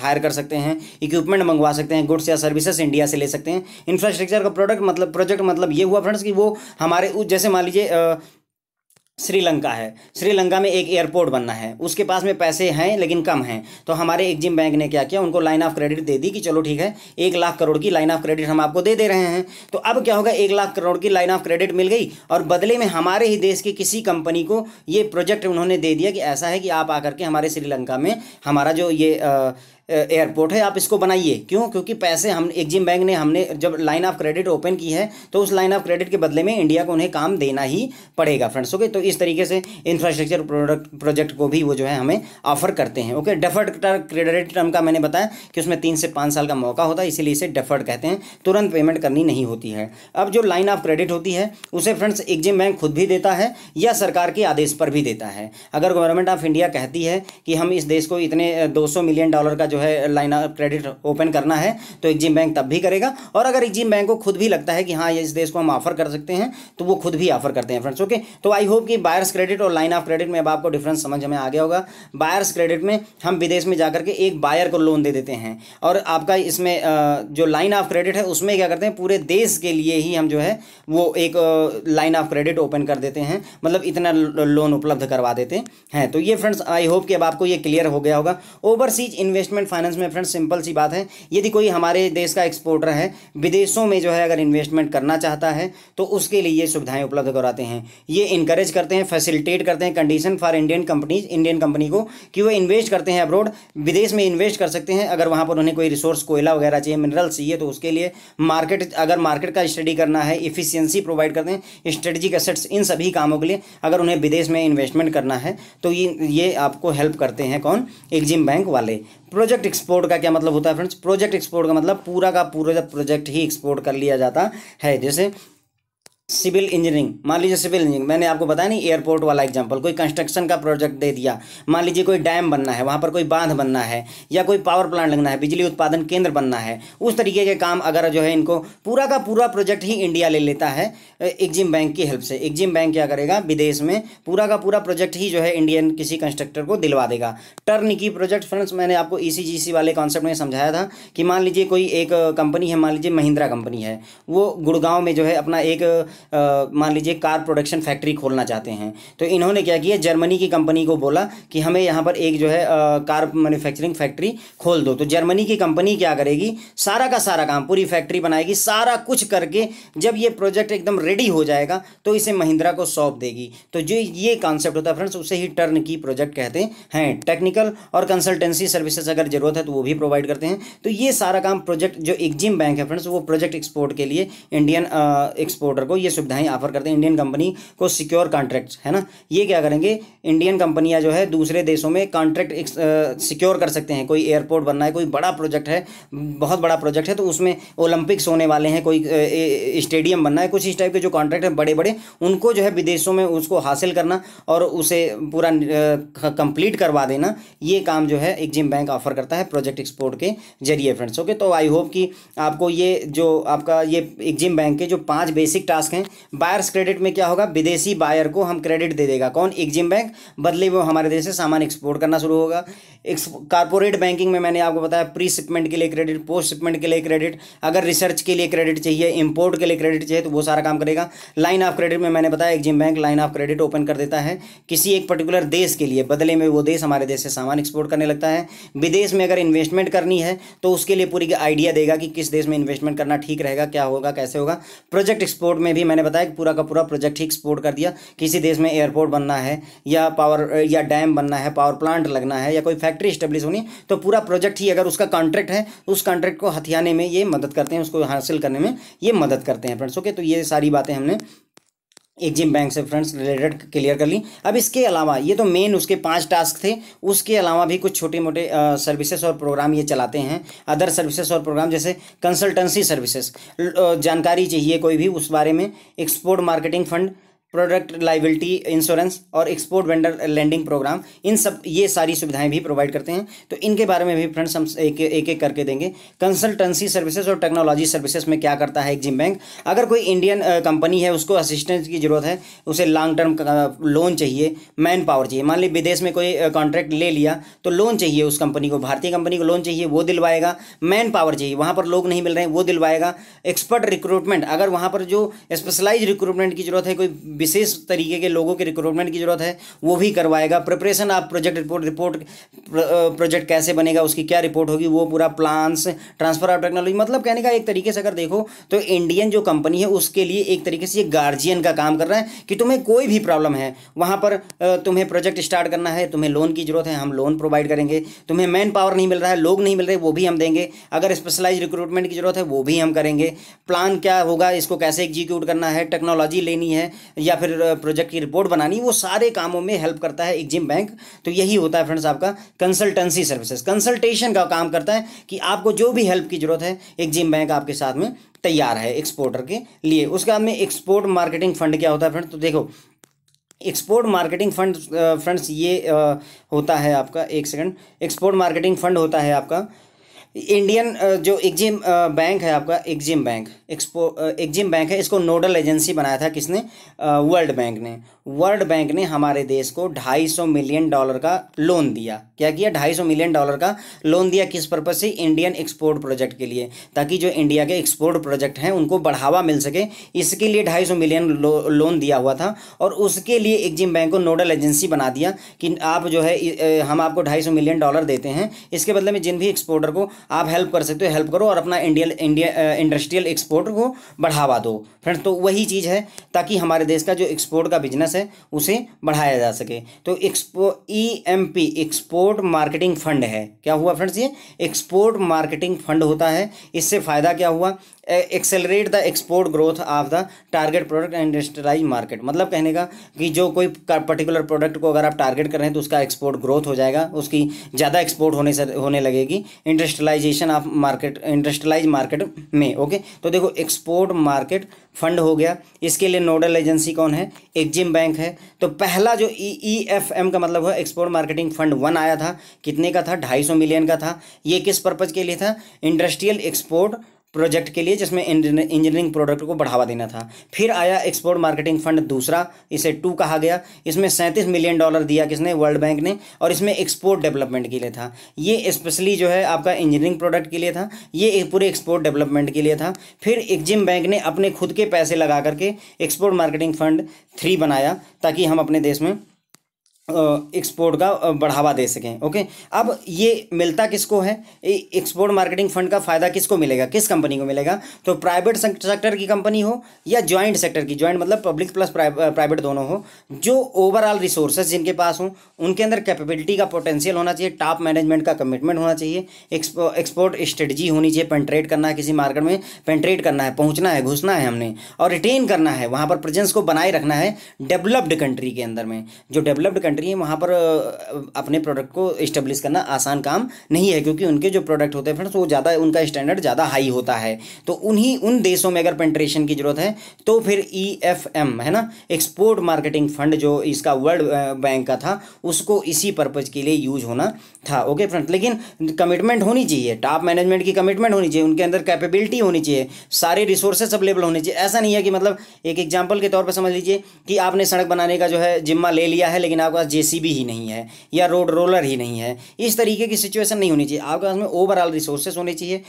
हायर कर सकते हैं इक्विपमेंट मंगवा सकते हैं गुड्स या सर्विसेज इंडिया से ले सकते हैं इंफ्रास्ट्रक्चर का प्रोडक्ट मतलब प्रोजेक्ट मतलब ये हुआ फ्रेंड्स कि वो हमारे जैसे मान लीजिए श्रीलंका है श्रीलंका में एक एयरपोर्ट बनना है उसके पास में पैसे हैं लेकिन कम हैं तो हमारे एक्जिम बैंक ने क्या किया उनको लाइन ऑफ क्रेडिट दे दी कि चलो ठीक है एक लाख करोड़ की लाइन ऑफ क्रेडिट हम आपको दे दे रहे हैं तो अब क्या होगा एक लाख करोड़ की लाइन ऑफ क्रेडिट मिल गई और बदले में हमारे ही देश की किसी कंपनी को ये प्रोजेक्ट उन्होंने दे दिया कि ऐसा है कि आप आकर के हमारे श्रीलंका में हमारा जो ये एयरपोर्ट है आप इसको बनाइए क्यों क्योंकि पैसे हम एग्जिम बैंक ने हमने जब लाइन ऑफ क्रेडिट ओपन की है तो उस लाइन ऑफ क्रेडिट के बदले में इंडिया को उन्हें काम देना ही पड़ेगा फ्रेंड्स ओके तो इस तरीके से इंफ्रास्ट्रक्चर प्रोडक्ट प्रोजेक्ट को भी वो जो है हमें ऑफर करते हैं ओके डेफर्ड क्रेडिट टर्म का मैंने बताया कि उसमें तीन से पाँच साल का मौका होता है इसीलिए इसे डेफर्ड कहते हैं तुरंत पेमेंट करनी नहीं होती है अब जो लाइन ऑफ क्रेडिट होती है उसे फ्रेंड्स एग्जिम बैंक खुद भी देता है या सरकार के आदेश पर भी देता है अगर गवर्नमेंट ऑफ इंडिया कहती है कि हम इस देश को इतने दो मिलियन डॉलर का जो है लाइन ऑफ क्रेडिट ओपन करना है तो एक्जिम बैंक तब भी करेगा और अगर एग्जिम बैंक को खुद भी लगता है कि हाँ इस देश को हम ऑफर कर सकते हैं तो वो खुद भी ऑफर करते हैं फ्रेंड्स ओके तो आई होप कि बायर्स क्रेडिट और लाइन ऑफ क्रेडिट में अब आपको डिफरेंस समझ में आ गया होगा बायर्स क्रेडिट में हम विदेश में जाकर के एक बायर को लोन दे देते हैं और आपका इसमें जो लाइन ऑफ क्रेडिट है उसमें क्या करते हैं पूरे देश के लिए ही हम जो है वो एक लाइन ऑफ क्रेडिट ओपन कर देते हैं मतलब इतना लोन उपलब्ध करवा देते हैं तो ये फ्रेंड्स आई होप कि अब आपको ये क्लियर हो गया होगा ओवरसीज इन्वेस्टमेंट कॉरपोरेट फाइनेंस में फ्रेंड्स सिंपल सी बात है यदि कोई हमारे देश का एक्सपोर्टर है विदेशों में जो है अगर इन्वेस्टमेंट करना चाहता है तो उसके लिए ये सुविधाएं उपलब्ध कराते हैं ये इंकरेज करते हैं फैसिलिटेट करते हैं condition for Indian companies Indian company को कि वो इन्वेस्ट करते हैं अब्रोड विदेश में इन्वेस्ट कर सकते हैं अगर वहाँ पर उन्हें कोई रिसोर्स कोयला वगैरह चाहिए मिनरल चाहिए तो उसके लिए मार्केट अगर मार्केट का स्टडी करना है इफिशियंसी प्रोवाइड करते हैं स्ट्रेटजिक असेट्स इन सभी कामों के लिए अगर उन्हें विदेश में इन्वेस्टमेंट करना है तो ये ये आपको हेल्प करते हैं कौन एग्जिम बैंक वाले प्रोजेक्ट प्रोजेक्ट एक्सपोर्ट का क्या मतलब होता है फ्रेंड्स प्रोजेक्ट एक्सपोर्ट का मतलब पूरा का पूरा प्रोजेक्ट ही एक्सपोर्ट कर लिया जाता है जैसे सिविल इंजीनियरिंग मान लीजिए सिविल इंजीनियरिंग मैंने आपको बताया नहीं एयरपोर्ट वाला एग्जांपल कोई कंस्ट्रक्शन का प्रोजेक्ट दे दिया मान लीजिए कोई डैम बनना है वहाँ पर कोई बांध बनना है या कोई पावर प्लांट लगना है बिजली उत्पादन केंद्र बनना है उस तरीके के काम अगर जो है इनको पूरा का पूरा प्रोजेक्ट ही इंडिया ले लेता है एग्जिम बैंक की हेल्प से एग्जिम बैंक क्या करेगा विदेश में पूरा का पूरा प्रोजेक्ट ही जो है इंडियन किसी कंस्ट्रक्टर को दिलवा देगा टर्न की प्रोजेक्ट फ्रेंड्स मैंने आपको ई e वाले कॉन्सेप्ट में समझाया था कि मान लीजिए कोई एक कंपनी है मान लीजिए महिंद्रा कंपनी है वो गुड़गांव में जो है अपना एक मान लीजिए कार प्रोडक्शन फैक्ट्री खोलना चाहते हैं तो इन्होंने क्या किया जर्मनी की कंपनी को बोला कि हमें यहाँ पर एक जो है आ, कार मैन्युफैक्चरिंग फैक्ट्री खोल दो तो जर्मनी की कंपनी क्या करेगी सारा का सारा काम पूरी फैक्ट्री बनाएगी सारा कुछ करके जब ये प्रोजेक्ट एकदम रेडी हो जाएगा तो इसे महिंद्रा को सौंप देगी तो जो ये कॉन्सेप्ट होता है फ्रेंड्स उसे ही टर्न की प्रोजेक्ट कहते हैं टेक्निकल और कंसल्टेंसी सर्विसेज अगर जरूरत है तो वो भी प्रोवाइड करते हैं तो ये सारा काम प्रोजेक्ट जो एग्जिम बैंक है फ्रेंड्स वो प्रोजेक्ट एक्सपोर्ट के लिए इंडियन एक्सपोर्टर को ये सुविधाएं ऑफर करते हैं इंडियन कंपनी को सिक्योर कॉन्ट्रैक्ट्स है ना ये क्या करेंगे इंडियन कंपनियां जो है दूसरे देशों में कॉन्ट्रैक्ट सिक्योर कर सकते हैं कोई एयरपोर्ट बनना है कोई बड़ा प्रोजेक्ट है बहुत बड़ा प्रोजेक्ट है तो उसमें ओलंपिक्स होने वाले हैं कोई स्टेडियम बनना है कुछ इस टाइप के जो कॉन्ट्रैक्ट है बड़े बड़े उनको जो है विदेशों में उसको हासिल करना और उसे पूरा कंप्लीट करवा देना ये काम जो है एग्जिम बैंक ऑफर करता है प्रोजेक्ट एक्सपोर्ट के जरिए फ्रेंड्स ओके तो आई होप कि आपको ये जो आपका ये एग्जिम बैंक के जो पाँच बेसिक टास्क रखें बायर्स क्रेडिट में क्या होगा विदेशी बायर को हम क्रेडिट दे देगा कौन एग्जिम बैंक बदले में हमारे देश से सामान एक्सपोर्ट करना शुरू होगा कारपोरेट बैंकिंग में मैंने आपको बताया प्री शिपमेंट के लिए क्रेडिट पोस्ट शिपमेंट के लिए क्रेडिट अगर रिसर्च के लिए क्रेडिट चाहिए इंपोर्ट के लिए क्रेडिट चाहिए तो वो सारा काम करेगा लाइन ऑफ क्रेडिट में मैंने बताया Exim bank line of credit open कर देता है किसी एक पर्टिकुलर देश के लिए बदले में वो देश हमारे देश से सामान एक्सपोर्ट करने लगता है विदेश में अगर इन्वेस्टमेंट करनी है तो उसके लिए पूरी आइडिया देगा कि किस देश में इन्वेस्टमेंट करना ठीक रहेगा क्या होगा कैसे होगा प्रोजेक्ट एक्सपोर्ट में भी लिए मैंने बताया कि पूरा का पूरा प्रोजेक्ट ही एक्सपोर्ट कर दिया किसी देश में एयरपोर्ट बनना है या पावर या डैम बनना है पावर प्लांट लगना है या कोई फैक्ट्री स्टेब्लिश होनी तो पूरा प्रोजेक्ट ही अगर उसका कॉन्ट्रैक्ट है तो उस कॉन्ट्रैक्ट को हथियाने में ये मदद करते हैं उसको हासिल करने में ये मदद करते हैं फ्रेंड्स ओके तो ये सारी बातें हमने एग्जिम बैंक से फ्रेंड्स रिलेटेड क्लियर कर ली अब इसके अलावा ये तो मेन उसके पांच टास्क थे उसके अलावा भी कुछ छोटे मोटे सर्विसेज और प्रोग्राम ये चलाते हैं अदर सर्विसेज और प्रोग्राम जैसे कंसल्टेंसी सर्विसेज जानकारी चाहिए कोई भी उस बारे में export marketing fund product liability insurance और एक्सपोर्ट वेंडर लैंडिंग प्रोग्राम इन सब ये सारी सुविधाएं भी प्रोवाइड करते हैं तो इनके बारे में भी फ्रेंड्स हम एक एक, एक करके देंगे कंसल्टेंसी सर्विसेज और टेक्नोलॉजी सर्विसेज में क्या करता है एक जिम बैंक अगर कोई इंडियन कंपनी है उसको असिस्टेंस की ज़रूरत है उसे लॉन्ग टर्म लोन चाहिए मैन पावर चाहिए मान ली विदेश में कोई कॉन्ट्रैक्ट ले लिया तो लोन चाहिए उस कंपनी को भारतीय कंपनी को लोन चाहिए वो दिलवाएगा मैन पावर चाहिए वहाँ पर लोग नहीं मिल रहे हैं वो दिलवाएगा एक्सपर्ट रिक्रूटमेंट अगर वहाँ पर जो स्पेशलाइज रिक्रूटमेंट की जरूरत है कोई विशेष तरीके के लोगों की रिक्रूटमेंट की ज़रूरत है वो भी करवाएगा प्रिपरेशन आप प्रोजेक्ट रिपोर्ट रिपोर्ट प्रोजेक्ट कैसे बनेगा उसकी क्या रिपोर्ट होगी वो पूरा प्लान्स ट्रांसफर ऑफ टेक्नोलॉजी मतलब कहने का एक तरीके से अगर देखो तो इंडियन जो कंपनी है उसके लिए एक तरीके से ये गार्जियन का काम कर रहा है कि तुम्हें कोई भी प्रॉब्लम है वहाँ पर तुम्हें प्रोजेक्ट स्टार्ट करना है तुम्हें लोन की ज़रूरत है हम लोन प्रोवाइड करेंगे तुम्हें मैन पावर नहीं मिल रहा है लोग नहीं मिल रहे वो भी हम देंगे अगर स्पेशलाइज रिक्रूटमेंट की ज़रूरत है वो भी हम करेंगे प्लान क्या होगा इसको कैसे एग्जीक्यूट करना है टेक्नोलॉजी लेनी है या फिर प्रोजेक्ट की रिपोर्ट बनानी वो सारे कामों में हेल्प करता है एग्जिम बैंक तो यही होता है फ्रेंड्स आपका कंसल्टेंसी सर्विसेज कंसल्टेशन का काम करता है कि आपको जो भी हेल्प की जरूरत है एग्जिम बैंक आपके साथ में तैयार है एक्सपोर्टर के लिए उसके बाद में एक्सपोर्ट मार्केटिंग फंड क्या होता है फ्रेंड तो देखो एक्सपोर्ट मार्केटिंग फंड फ्रेंड्स ये आ, होता है आपका एक सेकंड एक्सपोर्ट मार्केटिंग फंड होता है आपका इंडियन uh, जो एग्जिम बैंक uh, है आपका EXIM bank expo Exim bank है इसको नोडल एजेंसी बनाया था किसने वर्ल्ड uh, बैंक ने वर्ल्ड बैंक ने हमारे देश को 250 मिलियन डॉलर का लोन दिया क्या किया 250 मिलियन डॉलर का लोन दिया किस पर्पज से इंडियन एक्सपोर्ट प्रोजेक्ट के लिए ताकि जो इंडिया के एक्सपोर्ट प्रोजेक्ट हैं उनको बढ़ावा मिल सके इसके लिए 250 मिलियन लो, लोन दिया हुआ था और उसके लिए एक्जिम बैंक को नोडल एजेंसी बना दिया कि आप जो है हम आपको ढाई मिलियन डॉलर देते हैं इसके बदले में जिन भी एक्सपोर्टर को आप हेल्प कर सकते हो हेल्प करो और अपना इंडियन इंडिया इंडस्ट्रियल एक्सपोर्ट को बढ़ावा दो फ्रेंड्स तो वही चीज़ है ताकि हमारे देश का जो एक्सपोर्ट का बिजनेस से उसे बढ़ाया जा सके तो expo E M P export marketing fund है क्या हुआ फ्रेंड्स ये एक्सपोर्ट मार्केटिंग फंड होता है इससे फ़ायदा क्या हुआ accelerate the export growth of the target product and industrialise market मतलब कहने का कि जो कोई पर्टिकुलर प्रोडक्ट को अगर आप टारगेट कर रहे हैं तो उसका एक्सपोर्ट ग्रोथ हो जाएगा उसकी ज़्यादा एक्सपोर्ट होने से होने लगेगी industrialisation of market industrialise market में ओके तो देखो एक्सपोर्ट मार्केट फंड हो गया इसके लिए नोडल एजेंसी कौन है एक्जिम बैंक है तो पहला जो ई ई एफ एम का मतलब हुआ एक्सपोर्ट मार्केटिंग फंड वन आया था कितने का था ढाई सौ मिलियन का था ये किस पर्पज़ के लिए था इंडस्ट्रियल एक्सपोर्ट प्रोजेक्ट के लिए जिसमें इंजीनियरिंग प्रोडक्ट को बढ़ावा देना था फिर आया एक्सपोर्ट मार्केटिंग फंड दूसरा इसे टू कहा गया इसमें सैंतीस मिलियन डॉलर दिया किसने वर्ल्ड बैंक ने और इसमें एक्सपोर्ट डेवलपमेंट के लिए था ये स्पेशली जो है आपका इंजीनियरिंग प्रोडक्ट के लिए था ये एक पूरे एक्सपोर्ट डेवलपमेंट के लिए था फिर एक्जिम बैंक ने अपने खुद के पैसे लगा करके एक्सपोर्ट मार्केटिंग फंड थ्री बनाया ताकि हम अपने देश में एक्सपोर्ट का बढ़ावा दे सकें ओके अब ये मिलता किसको है एक्सपोर्ट मार्केटिंग फंड का फ़ायदा किसको मिलेगा किस कंपनी को मिलेगा तो प्राइवेट सेक्टर की कंपनी हो या ज्वाइंट सेक्टर की ज्वाइंट मतलब पब्लिक प्लस प्राइवेट दोनों हो जो ओवरऑल रिसोर्सेज जिनके पास हों उनके अंदर कैपेबिलिटी का पोटेंशियल होना चाहिए टॉप मैनेजमेंट का कमिटमेंट होना चाहिए एक्सपोर्ट स्ट्रेटजी होनी चाहिए पेंट्रेट करना है किसी मार्केट में पेंट्रेट करना है पहुँचना है घुसना है हमने और रिटेन करना है वहाँ पर प्रेजेंस को बनाए रखना है डेवलप्ड कंट्री के अंदर में जो डेवलप्ड कंट्री है वहाँ पर अपने प्रोडक्ट को इस्टेब्लिश करना आसान काम नहीं है क्योंकि उनके जो प्रोडक्ट होते हैं फ्रेंड्स वो ज़्यादा उनका स्टैंडर्ड ज़्यादा हाई होता है तो उन्हीं उन देशों में अगर पेंट्रेशन की ज़रूरत है तो फिर ई e है ना एक्सपोर्ट मार्केटिंग फंड जो इसका वर्ल्ड बैंक का था उसको इसी पर्पज़ के लिए यूज होना था ओके फ्रेंड लेकिन कमिटमेंट होनी चाहिए टॉप मैनेजमेंट की कमिटमेंट होनी चाहिए उनके अंदर कैपेबिलिटी होनी चाहिए सारे रिसोर्सेस अवेलेबल होने चाहिए ऐसा नहीं है कि मतलब एक एग्जांपल के तौर पर समझ लीजिए कि आपने सड़क बनाने का जो है जिम्मा ले लिया है लेकिन आपका पास जेसीबी ही नहीं है या रोड रोलर ही नहीं है इस तरीके की सिचुएशन नहीं होनी चाहिए आपके पास में ओवरऑल रिसोर्सेस होने चाहिए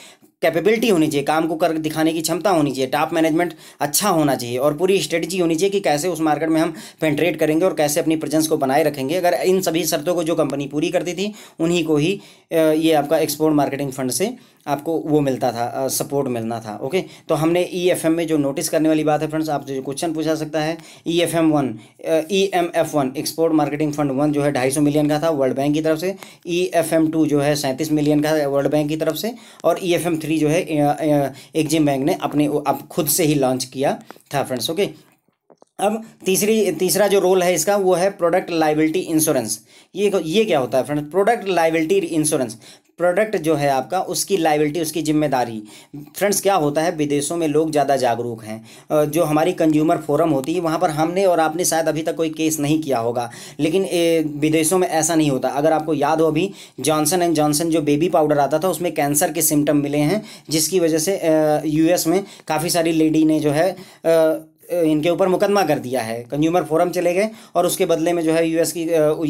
कैपेबिलिटी होनी चाहिए काम को कर दिखाने की क्षमता होनी चाहिए टॉप मैनेजमेंट अच्छा होना चाहिए और पूरी स्ट्रेटजी होनी चाहिए कि कैसे उस मार्केट में हम पेंट्रेट करेंगे और कैसे अपनी प्रेजेंस को बनाए रखेंगे अगर इन सभी शर्तों को जो कंपनी पूरी करती थी उन्हीं को ही ये आपका एक्सपोर्ट मार्केटिंग फंड से आपको वो मिलता था सपोर्ट मिलना था ओके तो हमने ई एफ एम में जो नोटिस करने वाली बात है फ्रेंड्स आप जो क्वेश्चन पूछा सकता है E F M one E M F one export marketing fund one जो है ढाई सौ मिलियन का था वर्ल्ड बैंक की तरफ से ई एफ एम टू जो है सैंतीस मिलियन का वर्ल्ड बैंक की तरफ से और ई एफ एम थ्री भी जो है एक्जिम बैंक ने अपने खुद से ही लॉन्च किया था फ्रेंड्स ओके अब तीसरी तीसरा जो रोल है इसका वो है प्रोडक्ट लाइबिलिटी इंश्योरेंस ये ये क्या होता है friend product liability insurance product जो है आपका उसकी लाइबिलिटी उसकी जिम्मेदारी फ्रेंड्स क्या होता है विदेशों में लोग ज़्यादा जागरूक हैं जो हमारी कंज्यूमर फोरम होती है वहाँ पर हमने और आपने शायद अभी तक कोई केस नहीं किया होगा लेकिन विदेशों में ऐसा नहीं होता अगर आपको याद हो अभी जॉनसन एंड जॉनसन जो बेबी पाउडर आता था उसमें कैंसर के सिम्टम मिले हैं जिसकी वजह से यूएस में काफ़ी सारी लेडी ने जो है इनके ऊपर मुकदमा कर दिया है कंज्यूमर फोरम चले गए और उसके बदले में जो है यूएस की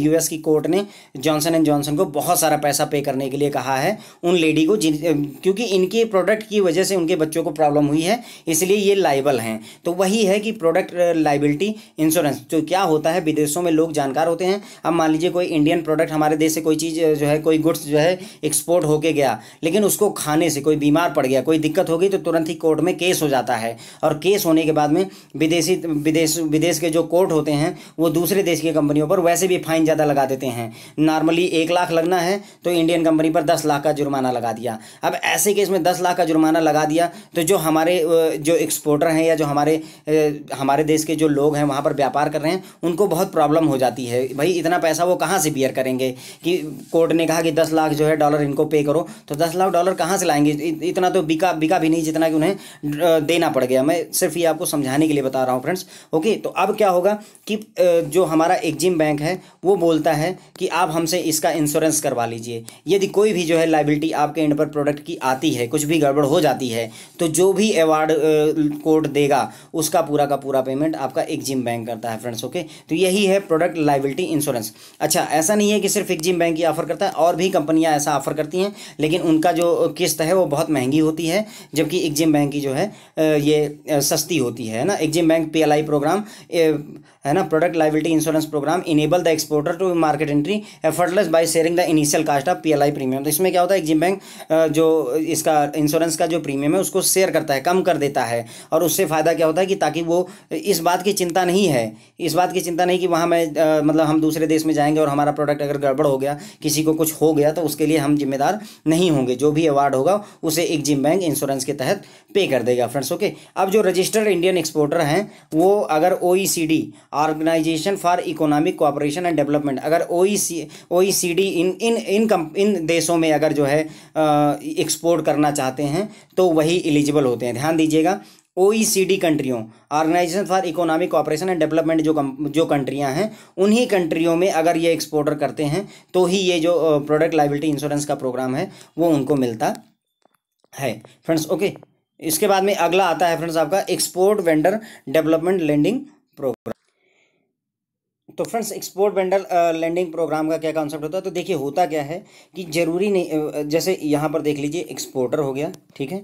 यूएस की कोर्ट ने जॉनसन एंड जॉनसन को बहुत सारा पैसा पे करने के लिए कहा है उन लेडी को जिन क्योंकि इनके प्रोडक्ट की वजह से उनके बच्चों को प्रॉब्लम हुई है इसलिए ये लाइबल हैं तो वही है कि प्रोडक्ट लाइबिलिटी इंश्योरेंस तो क्या होता है विदेशों में लोग जानकार होते हैं अब मान लीजिए कोई इंडियन प्रोडक्ट हमारे देश से कोई चीज़ जो है कोई गुड्स जो है एक्सपोर्ट होके गया लेकिन उसको खाने से कोई बीमार पड़ गया कोई दिक्कत हो गई तो तुरंत ही कोर्ट में केस हो जाता है और केस होने के बाद में विदेशी विदेश विदेश के जो कोर्ट होते हैं वो दूसरे देश की कंपनियों पर वैसे भी फाइन ज़्यादा लगा देते हैं नॉर्मली एक लाख लगना है तो इंडियन कंपनी पर दस लाख का जुर्माना लगा दिया अब ऐसे केस में दस लाख का जुर्माना लगा दिया तो जो हमारे जो एक्सपोर्टर हैं या जो हमारे हमारे देश के जो लोग हैं वहाँ पर व्यापार कर रहे हैं उनको बहुत प्रॉब्लम हो जाती है भाई इतना पैसा वो कहाँ से बियर करेंगे कि कोर्ट ने कहा कि दस लाख जो है डॉलर इनको पे करो तो दस लाख डॉलर कहाँ से लाएंगे इतना तो बिका बिका भी नहीं जितना कि उन्हें देना पड़ गया मैं सिर्फ ये आपको समझाने के लिए बता रहा हूँ फ्रेंड्स ओके तो अब क्या होगा कि जो हमारा एग्जिम बैंक है वो बोलता है कि आप हमसे इसका इंश्योरेंस करवा लीजिए यदि कोई भी जो है लाइबिलिटी आपके एंड पर प्रोडक्ट की आती है कुछ भी गड़बड़ हो जाती है तो जो भी अवार्ड कोड देगा उसका पूरा का पूरा पेमेंट आपका एग्जिम बैंक करता है फ्रेंड्स ओके तो यही है प्रोडक्ट लाइबिलिटी इंश्योरेंस अच्छा ऐसा नहीं है कि सिर्फ एग्जिम बैंक ही ऑफर करता है और भी कंपनियाँ ऐसा ऑफर करती हैं लेकिन उनका जो किस्त है वो बहुत महंगी होती है जबकि एग्जिम बैंक की जो है ये सस्ती होती है ना एक वाणिज्य बैंक पीएलआई प्रोग्राम है ना product liability insurance programme enable the exporter to market entry effortless by sharing the initial cost of PLI premium तो इसमें क्या होता है एक्जिम बैंक जो इसका इंश्योरेंस का जो प्रीमियम है उसको शेयर करता है कम कर देता है और उससे फ़ायदा क्या होता है कि ताकि वो इस बात की चिंता नहीं है इस बात की चिंता नहीं कि वहाँ मैं मतलब हम दूसरे देश में जाएंगे और हमारा प्रोडक्ट अगर गड़बड़ हो गया किसी को कुछ हो गया तो उसके लिए हम जिम्मेदार नहीं होंगे जो भी अवार्ड होगा उसे एक्जिम बैंक इंश्योरेंस के तहत पे कर देगा फ्रेंड्स ओके अब जो रजिस्टर्ड इंडियन एक्सपोर्टर हैं वो अगर O organisation for economic cooperation and development अगर ओ ई सी डी इन इन इन कम इन देशों में अगर जो है एक्सपोर्ट करना चाहते हैं तो वही एलिजिबल होते हैं ध्यान दीजिएगा ओ ई सी डी कंट्रियों organisation for economic cooperation and development जो कम, जो कंट्रियाँ हैं उन्हीं कंट्रियों में अगर ये एक्सपोर्टर करते हैं तो ही ये जो प्रोडक्ट लाइबिलिटी इंश्योरेंस का प्रोग्राम है वो उनको मिलता है फ्रेंड्स ओके इसके बाद में अगला आता है फ्रेंड्स आपका export vendor development lending programme तो friends export vendor lending programme का क्या कॉन्सेप्ट होता है तो देखिए होता क्या है कि ज़रूरी नहीं uh, जैसे यहाँ पर देख लीजिए एक्सपोर्टर हो गया ठीक है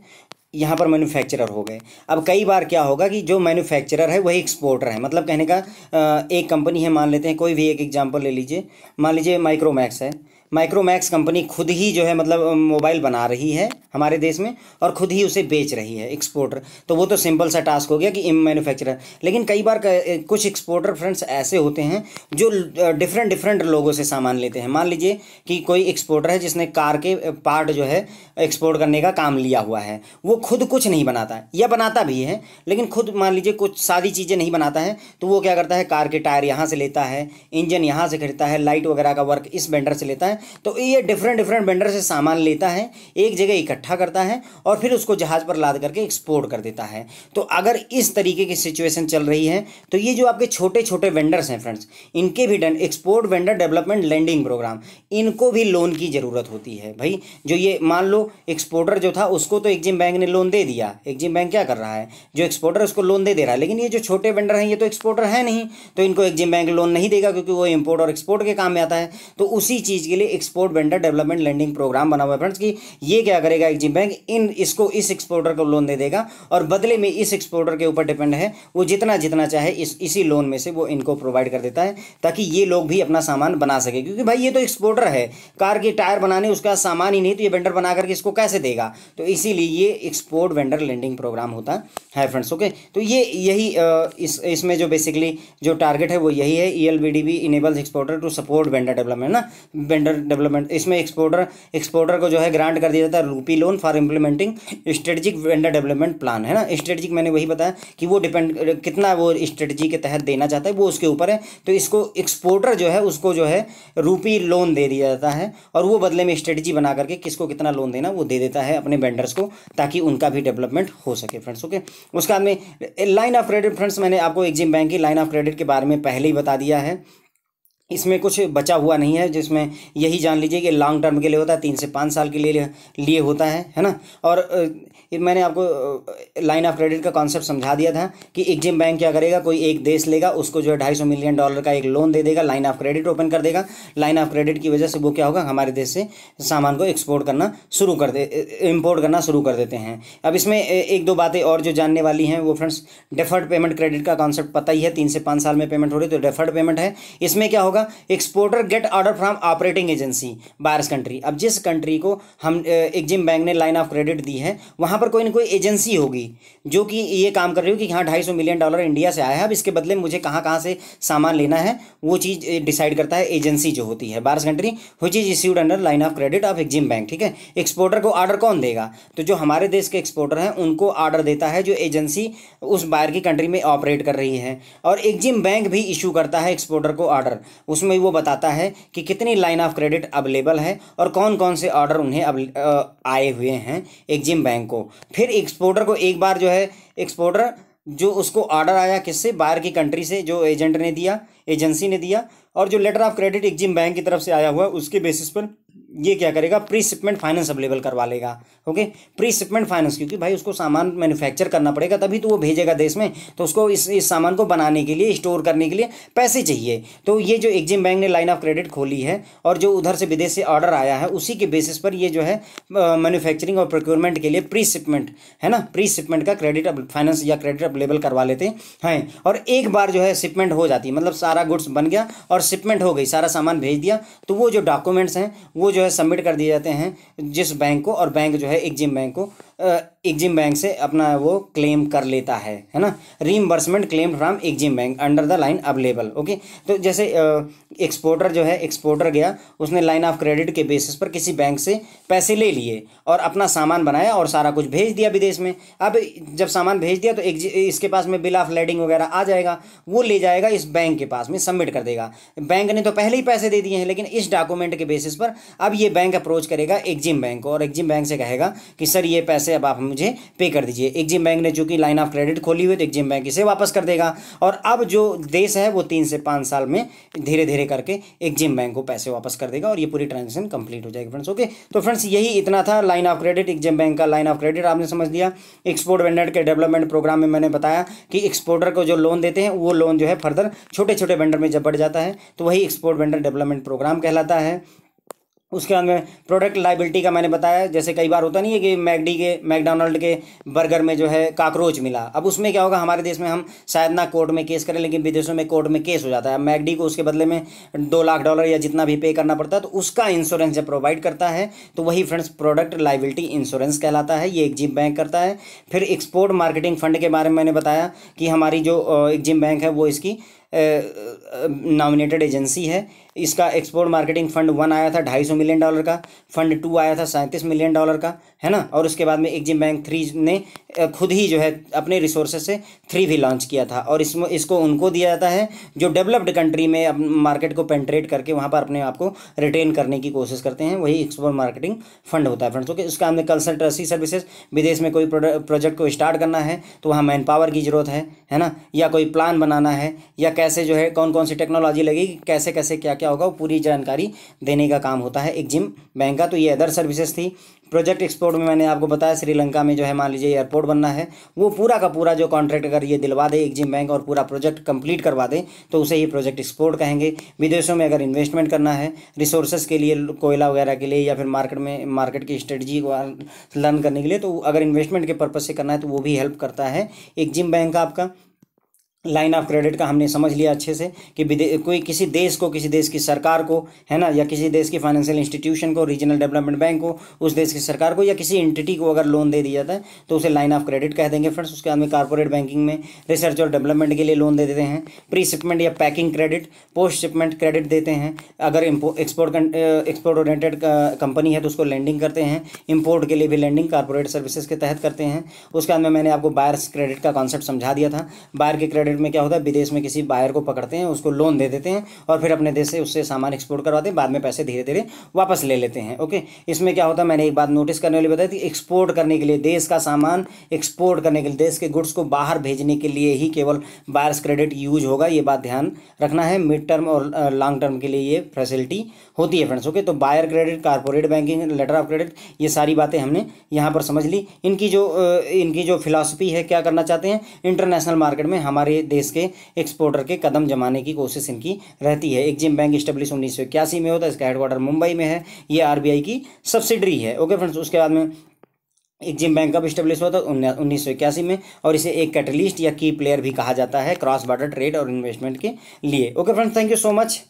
यहाँ पर मैन्युफैक्चरर हो गए अब कई बार क्या होगा कि जो मैन्युफैक्चरर है वही एक्सपोर्टर है मतलब कहने का uh, एक कंपनी है मान लेते हैं कोई भी एक एग्जांपल ले लीजिए मान लीजिए माइक्रोमैक्स है माइक्रोमैक्स कंपनी खुद ही जो है मतलब मोबाइल बना रही है हमारे देश में और खुद ही उसे बेच रही है एक्सपोर्टर तो वो तो सिंपल सा टास्क हो गया कि मैन्युफैक्चरर लेकिन कई बार कुछ एक्सपोर्टर फ्रेंड्स ऐसे होते हैं जो डिफरेंट डिफरेंट लोगों से सामान लेते हैं मान लीजिए कि कोई एक्सपोर्टर है जिसने कार के पार्ट जो है एक्सपोर्ट करने का काम लिया हुआ है वो खुद कुछ नहीं बनाता है या बनाता भी है लेकिन खुद मान लीजिए कुछ सारी चीज़ें नहीं बनाता है तो वो क्या करता है कार के टायर यहाँ से लेता है इंजन यहाँ से खरीदता है लाइट वगैरह का वर्क इस वेंडर से लेता है तो ये डिफरेंट डिफरेंट वेंडर से सामान लेता है एक जगह इकट्ठा करता है और फिर उसको जहाज़ पर लाद करके एक्सपोर्ट कर देता है तो अगर इस तरीके की सिचुएशन चल रही है तो ये जो आपके छोटे छोटे वेंडर्स हैं फ्रेंड्स इनके भी export vendor development lending programme इनको भी लोन की ज़रूरत होती है भाई जो ये मान लो एक्सपोर्टर जो था उसको तो एक्जिम बैंक ने लोन दे दिया एक्जिम बैंक क्या कर रहा है जो एक्सपोर्टर उसको लोन दे दे रहा है लेकिन ये जो छोटे वेंडर हैं ये तो एक्सपोर्टर है नहीं तो इनको एक्जिम बैंक लोन नहीं देगा क्योंकि वो इम्पोर्ट और एक्सपोर्ट के काम में आता है तो उसी चीज़ के लिए export vendor development lending programme बना हुआ है फ्रेंड्स कि ये क्या करेगा एक्जिम बैंक इन इसको इस एक्सपोर्टर को लोन दे देगा और बदले में इस एक्सपोर्टर के ऊपर डिपेंड है वो जितना जितना चाहे इस इसी लोन में से वो इनको प्रोवाइड कर देता है ताकि ये लोग भी अपना सामान बना सके क्योंकि भाई ये तो एक्सपोर्टर है कार के टायर बनाने उसका सामान ही नहीं तो ये वेंडर बना करके इसको कैसे देगा तो इसीलिए ये एक्सपोर्ट वेंडर लैंडिंग प्रोग्राम होता है फ्रेंड्स ओके तो ये यही इसमें जो बेसिकली जो टारगेट है वो यही है E L B D B enables exporter to support vendor development ना वेंडर डेवलपमेंट इसमें एक्सपोर्टर एक्सपोर्टर को जो है ग्रांट कर दिया जाता है rupee loan for implementing strategic vendor development plan है ना स्ट्रेटजिक मैंने वही बताया कि वो डिपेंड कितना वो स्ट्रेटजी के तहत देना चाहता है वो उसके ऊपर है तो इसको एक्सपोर्टर जो है उसको जो है रूपी लोन दे दिया जाता है और वो बदले में स्ट्रेटजी बना करके किसको कितना लोन देना वो दे देता है अपने वेंडर्स को ताकि उनका भी डेवलपमेंट हो सके फ्रेंड्स ओके उसके बाद में लाइन ऑफ क्रेडिट फ्रेंड्स मैंने आपको एक्जिम बैंक की लाइन ऑफ क्रेडिट के बारे में पहले ही बता दिया है इसमें कुछ बचा हुआ नहीं है जिसमें यही जान लीजिए कि लॉन्ग टर्म के लिए होता है तीन से पाँच साल के लिए लिए होता है है ना और मैंने आपको लाइन ऑफ क्रेडिट का कॉन्सेप्ट समझा दिया था कि एक जिम बैंक क्या करेगा कोई एक देश लेगा उसको जो है ढाई सौ मिलियन डॉलर का एक लोन दे देगा लाइन ऑफ क्रेडिट ओपन कर देगा लाइन ऑफ क्रेडिट की वजह से वो क्या होगा हमारे देश से सामान को एक्सपोर्ट करना शुरू कर दे इम्पोर्ट करना शुरू कर देते हैं अब इसमें एक दो बातें और जो जानने वाली हैं वो फ्रेंड्स डेफर्ड पेमेंट क्रेडिट का कॉन्सेप्ट पता ही है तीन से पाँच साल में पेमेंट हो रही है तो डेफर्ड पेमेंट है इसमें क्या होगा exporter get order from operating agency buyers country अब जिस कंट्री को हम एग्जिम बैंक ने लाइन ऑफ क्रेडिट दी है वहाँ पर कोई ना कोई एजेंसी होगी जो कि ये काम कर रही होगी कि हाँ ढाई सौ मिलियन डॉलर इंडिया से आया है अब इसके बदले मुझे कहाँ कहाँ से सामान लेना है वो चीज़ डिसाइड करता है एजेंसी जो होती है बारस कंट्री विच चीज issued under line of credit of Exim bank ठीक है एक्सपोर्टर को ऑर्डर कौन देगा तो जो हमारे देश के एक्सपोर्टर हैं उनको ऑर्डर देता है जो एजेंसी उस बाहर की कंट्री में ऑपरेट कर रही है और एक्जिम बैंक भी इशू करता है एक्सपोर्टर को ऑर्डर उसमें वो बताता है कि कितनी लाइन ऑफ क्रेडिट अवेलेबल है और कौन कौन से ऑर्डर उन्हें आए हुए हैं एक्जिम बैंक को फिर एक्सपोर्टर को एक बार जो है एक्सपोर्टर जो उसको ऑर्डर आया किससे बाहर की कंट्री से जो एजेंट ने दिया एजेंसी ने दिया और जो letter of credit Exim bank की तरफ से आया हुआ उसके बेसिस पर ये क्या करेगा प्री शिपमेंट फाइनेंस अवेलेबल करवा लेगा ओके प्री शिपमेंट फाइनेंस क्योंकि भाई उसको सामान मैन्युफैक्चर करना पड़ेगा तभी तो वो भेजेगा देश में तो उसको इस इस सामान को बनाने के लिए स्टोर करने के लिए पैसे चाहिए तो ये जो एग्जिम बैंक ने लाइन ऑफ क्रेडिट खोली है और जो उधर से विदेश से ऑर्डर आया है उसी के बेसिस पर ये जो है मैन्युफैक्चरिंग और प्रोक्योरमेंट के लिए प्री शिपमेंट है ना प्री शिपमेंट का क्रेडिट फाइनेंस या क्रेडिट अवेलेबल करवा लेते हैं और एक बार जो है शिपमेंट हो जाती है मतलब सारा गुड्स बन गया और शिपमेंट हो गई सारा सामान भेज दिया तो वो जो डॉक्यूमेंट्स हैं वो जो जो है सबमिट कर दिए जाते हैं जिस बैंक को और बैंक जो है एक्जिम बैंक को एग्जिम बैंक से अपना वो क्लेम कर लेता है है ना reimbursement claim from Exim bank under the line available okay तो जैसे एक्सपोर्टर जो है एक्सपोर्टर गया उसने लाइन ऑफ क्रेडिट के बेसिस पर किसी बैंक से पैसे ले लिए और अपना सामान बनाया और सारा कुछ भेज दिया विदेश में अब जब सामान भेज दिया तो इसके पास में बिल ऑफ लेडिंग वगैरह आ जाएगा वो ले जाएगा इस बैंक के पास में सबमिट कर देगा बैंक ने तो पहले ही पैसे दे दिए हैं लेकिन इस डॉक्यूमेंट के बेसिस पर अब ये बैंक अप्रोच करेगा एग्जिम बैंक और एग्जिम बैंक से कहेगा कि सर ये पैसे पैसे अब आप मुझे पे कर दीजिए एग्जिम बैंक ने कि लाइन ऑफ क्रेडिट खोली हुई तो एग्जिम बैंक इसे वापस कर देगा और अब जो देश है वो तीन से पाँच साल में धीरे धीरे करके एग्जिम बैंक को पैसे वापस कर देगा और ये पूरी ट्रांजेक्शन कंप्लीट हो जाएगी फ्रेंड्स ओके तो फ्रेंड्स यही इतना था line of credit Exim bank का लाइन ऑफ क्रेडिट आपने समझ दिया एक्सपोर्ट वेंडर के डेवलपमेंट प्रोग्राम में मैंने बताया कि एक्सपोर्टर को जो लोन देते हैं वो लोन जो है फर्दर छोटे छोटे वेंडर में जब बढ़ जाता है तो वही एक्सपोर्ट वेंडर डेवलपमेंट प्रोग्राम कहलाता है उसके बाद में प्रोडक्ट लाइबिलिटी का मैंने बताया जैसे कई बार होता नहीं है कि मैकडी के मैकडोनल्ड के बर्गर में जो है काकरोच मिला अब उसमें क्या होगा हमारे देश में हम शायद ना कोर्ट में केस करें लेकिन विदेशों में कोर्ट में केस हो जाता है मैकडी को उसके बदले में दो लाख डॉलर या जितना भी पे करना पड़ता है तो उसका इंश्योरेंस जब प्रोवाइड करता है तो वही फ्रेंड्स प्रोडक्ट लाइबिलिटी इंश्योरेंस कहलाता है ये एग्जिम बैंक करता है फिर एक्सपोर्ट मार्केटिंग फंड के बारे में मैंने बताया कि हमारी जो एग्जिम बैंक है वो इसकी नॉमिनेटेड एजेंसी है इसका एक्सपोर्ट मार्केटिंग फंड वन आया था ढाई सौ मिलियन डॉलर का फंड टू आया था सैंतीस मिलियन डॉलर का है ना और उसके बाद में एग्जिम बैंक थ्री ने खुद ही जो है अपने रिसोर्सेज से थ्री भी लॉन्च किया था और इसमें इसको उनको दिया जाता है जो डेवलप्ड कंट्री में मार्केट को पेंट्रेट करके वहाँ पर अपने आप को रिटेन करने की कोशिश करते हैं वही एक्सपोर्ट मार्केटिंग फंड होता है फ्रेंड्स ओके उसका हमने कंसल्टेंसी सर्विसेज विदेश में कोई प्रोजेक्ट को स्टार्ट करना है तो वहाँ मैन पावर की ज़रूरत है है ना या कोई प्लान बनाना है या कैसे जो है कौन कौन सी टेक्नोलॉजी लगेगी कैसे कैसे क्या क्या होगा वो पूरी जानकारी देने का काम होता है जिम बैंक का तो ये अदर सर्विसेज थी प्रोजेक्ट एक्सपोर्ट में मैंने आपको बताया श्रीलंका में जो है मान लीजिए एयरपोर्ट बनना है वो पूरा का पूरा जो कॉन्ट्रैक्ट अगर ये दिलवा दे एक्जिम बैंक और पूरा प्रोजेक्ट कंप्लीट करवा दे तो उसे ये प्रोजेक्ट एक्सपोर्ट कहेंगे विदेशों में अगर इन्वेस्टमेंट करना है रिसोर्सेज के लिए कोयला वगैरह के लिए या फिर मार्केट में मार्केट की स्ट्रेटजी को लर्न करने के लिए तो अगर इन्वेस्टमेंट के पर्पज़ से करना है तो वो भी हेल्प करता है एक्जिम बैंक आपका लाइन ऑफ क्रेडिट का हमने समझ लिया अच्छे से कि कोई किसी देश को किसी देश की सरकार को है ना या किसी देश की फाइनेंशियल इंस्टीट्यूशन को रीजनल डेवलपमेंट बैंक को उस देश की सरकार को या किसी एंटिटी को अगर लोन दे दिया जाता है तो उसे लाइन ऑफ क्रेडिट कह देंगे फ्रेंड्स उसके बाद में कॉर्पोरेट बैंकिंग में रिसर्च और डेवलपमेंट के लिए लोन दे देते हैं प्री शिपमेंट या packing credit post shipment credit देते हैं अगर एक्सपोर्ट एक्सपोर्ट ओरिएंटेड कंपनी है तो उसको लैंडिंग करते हैं इम्पोर्ट के लिए भी लैंडिंग कारपोरेट सर्विसेज के तहत करते हैं उसके बाद में मैंने आपको बायर्स क्रेडिट का कॉन्सेप्ट समझा दिया था बायर के क्रेडिट क्रेडिट में क्या होता है विदेश में किसी बायर को पकड़ते हैं उसको लोन दे देते हैं और फिर अपने देश से उससे सामान एक्सपोर्ट करवाते हैं बाद में पैसे धीरे धीरे वापस ले लेते हैं ओके इसमें क्या होता है मैंने एक बात नोटिस करने वाली बताई थी एक्सपोर्ट करने के लिए देश का सामान एक्सपोर्ट करने के लिए देश के गुड्स को बाहर भेजने के लिए ही केवल बायर्स क्रेडिट यूज होगा ये बात ध्यान रखना है मिड टर्म और लॉन्ग टर्म के लिए ये फैसिलिटी होती है फ्रेंड्स ओके तो buyer credit corporate banking letter of credit ये सारी बातें हमने यहाँ पर समझ ली इनकी जो इनकी जो फिलासफी है क्या करना चाहते हैं इंटरनेशनल मार्केट में हमारे देश के एक्सपोर्टर के कदम जमाने की कोशिश इनकी रहती है एग्जिम बैंक स्टेब्लिश उन्नीस सौ इक्यासी में होता है इसका हेडक्वार्टर मुंबई में है ये आरबीआई की सब्सिडरी है ओके फ्रेंड्स उसके बाद में एग्जिम बैंक कब स्टेब्लिश हुआ था उन्नीस सौ इक्यासी में और इसे एक कैटलिस्ट या की प्लेयर भी कहा जाता है क्रॉस बॉर्डर ट्रेड और इन्वेस्टमेंट के लिए okay friends thank you so much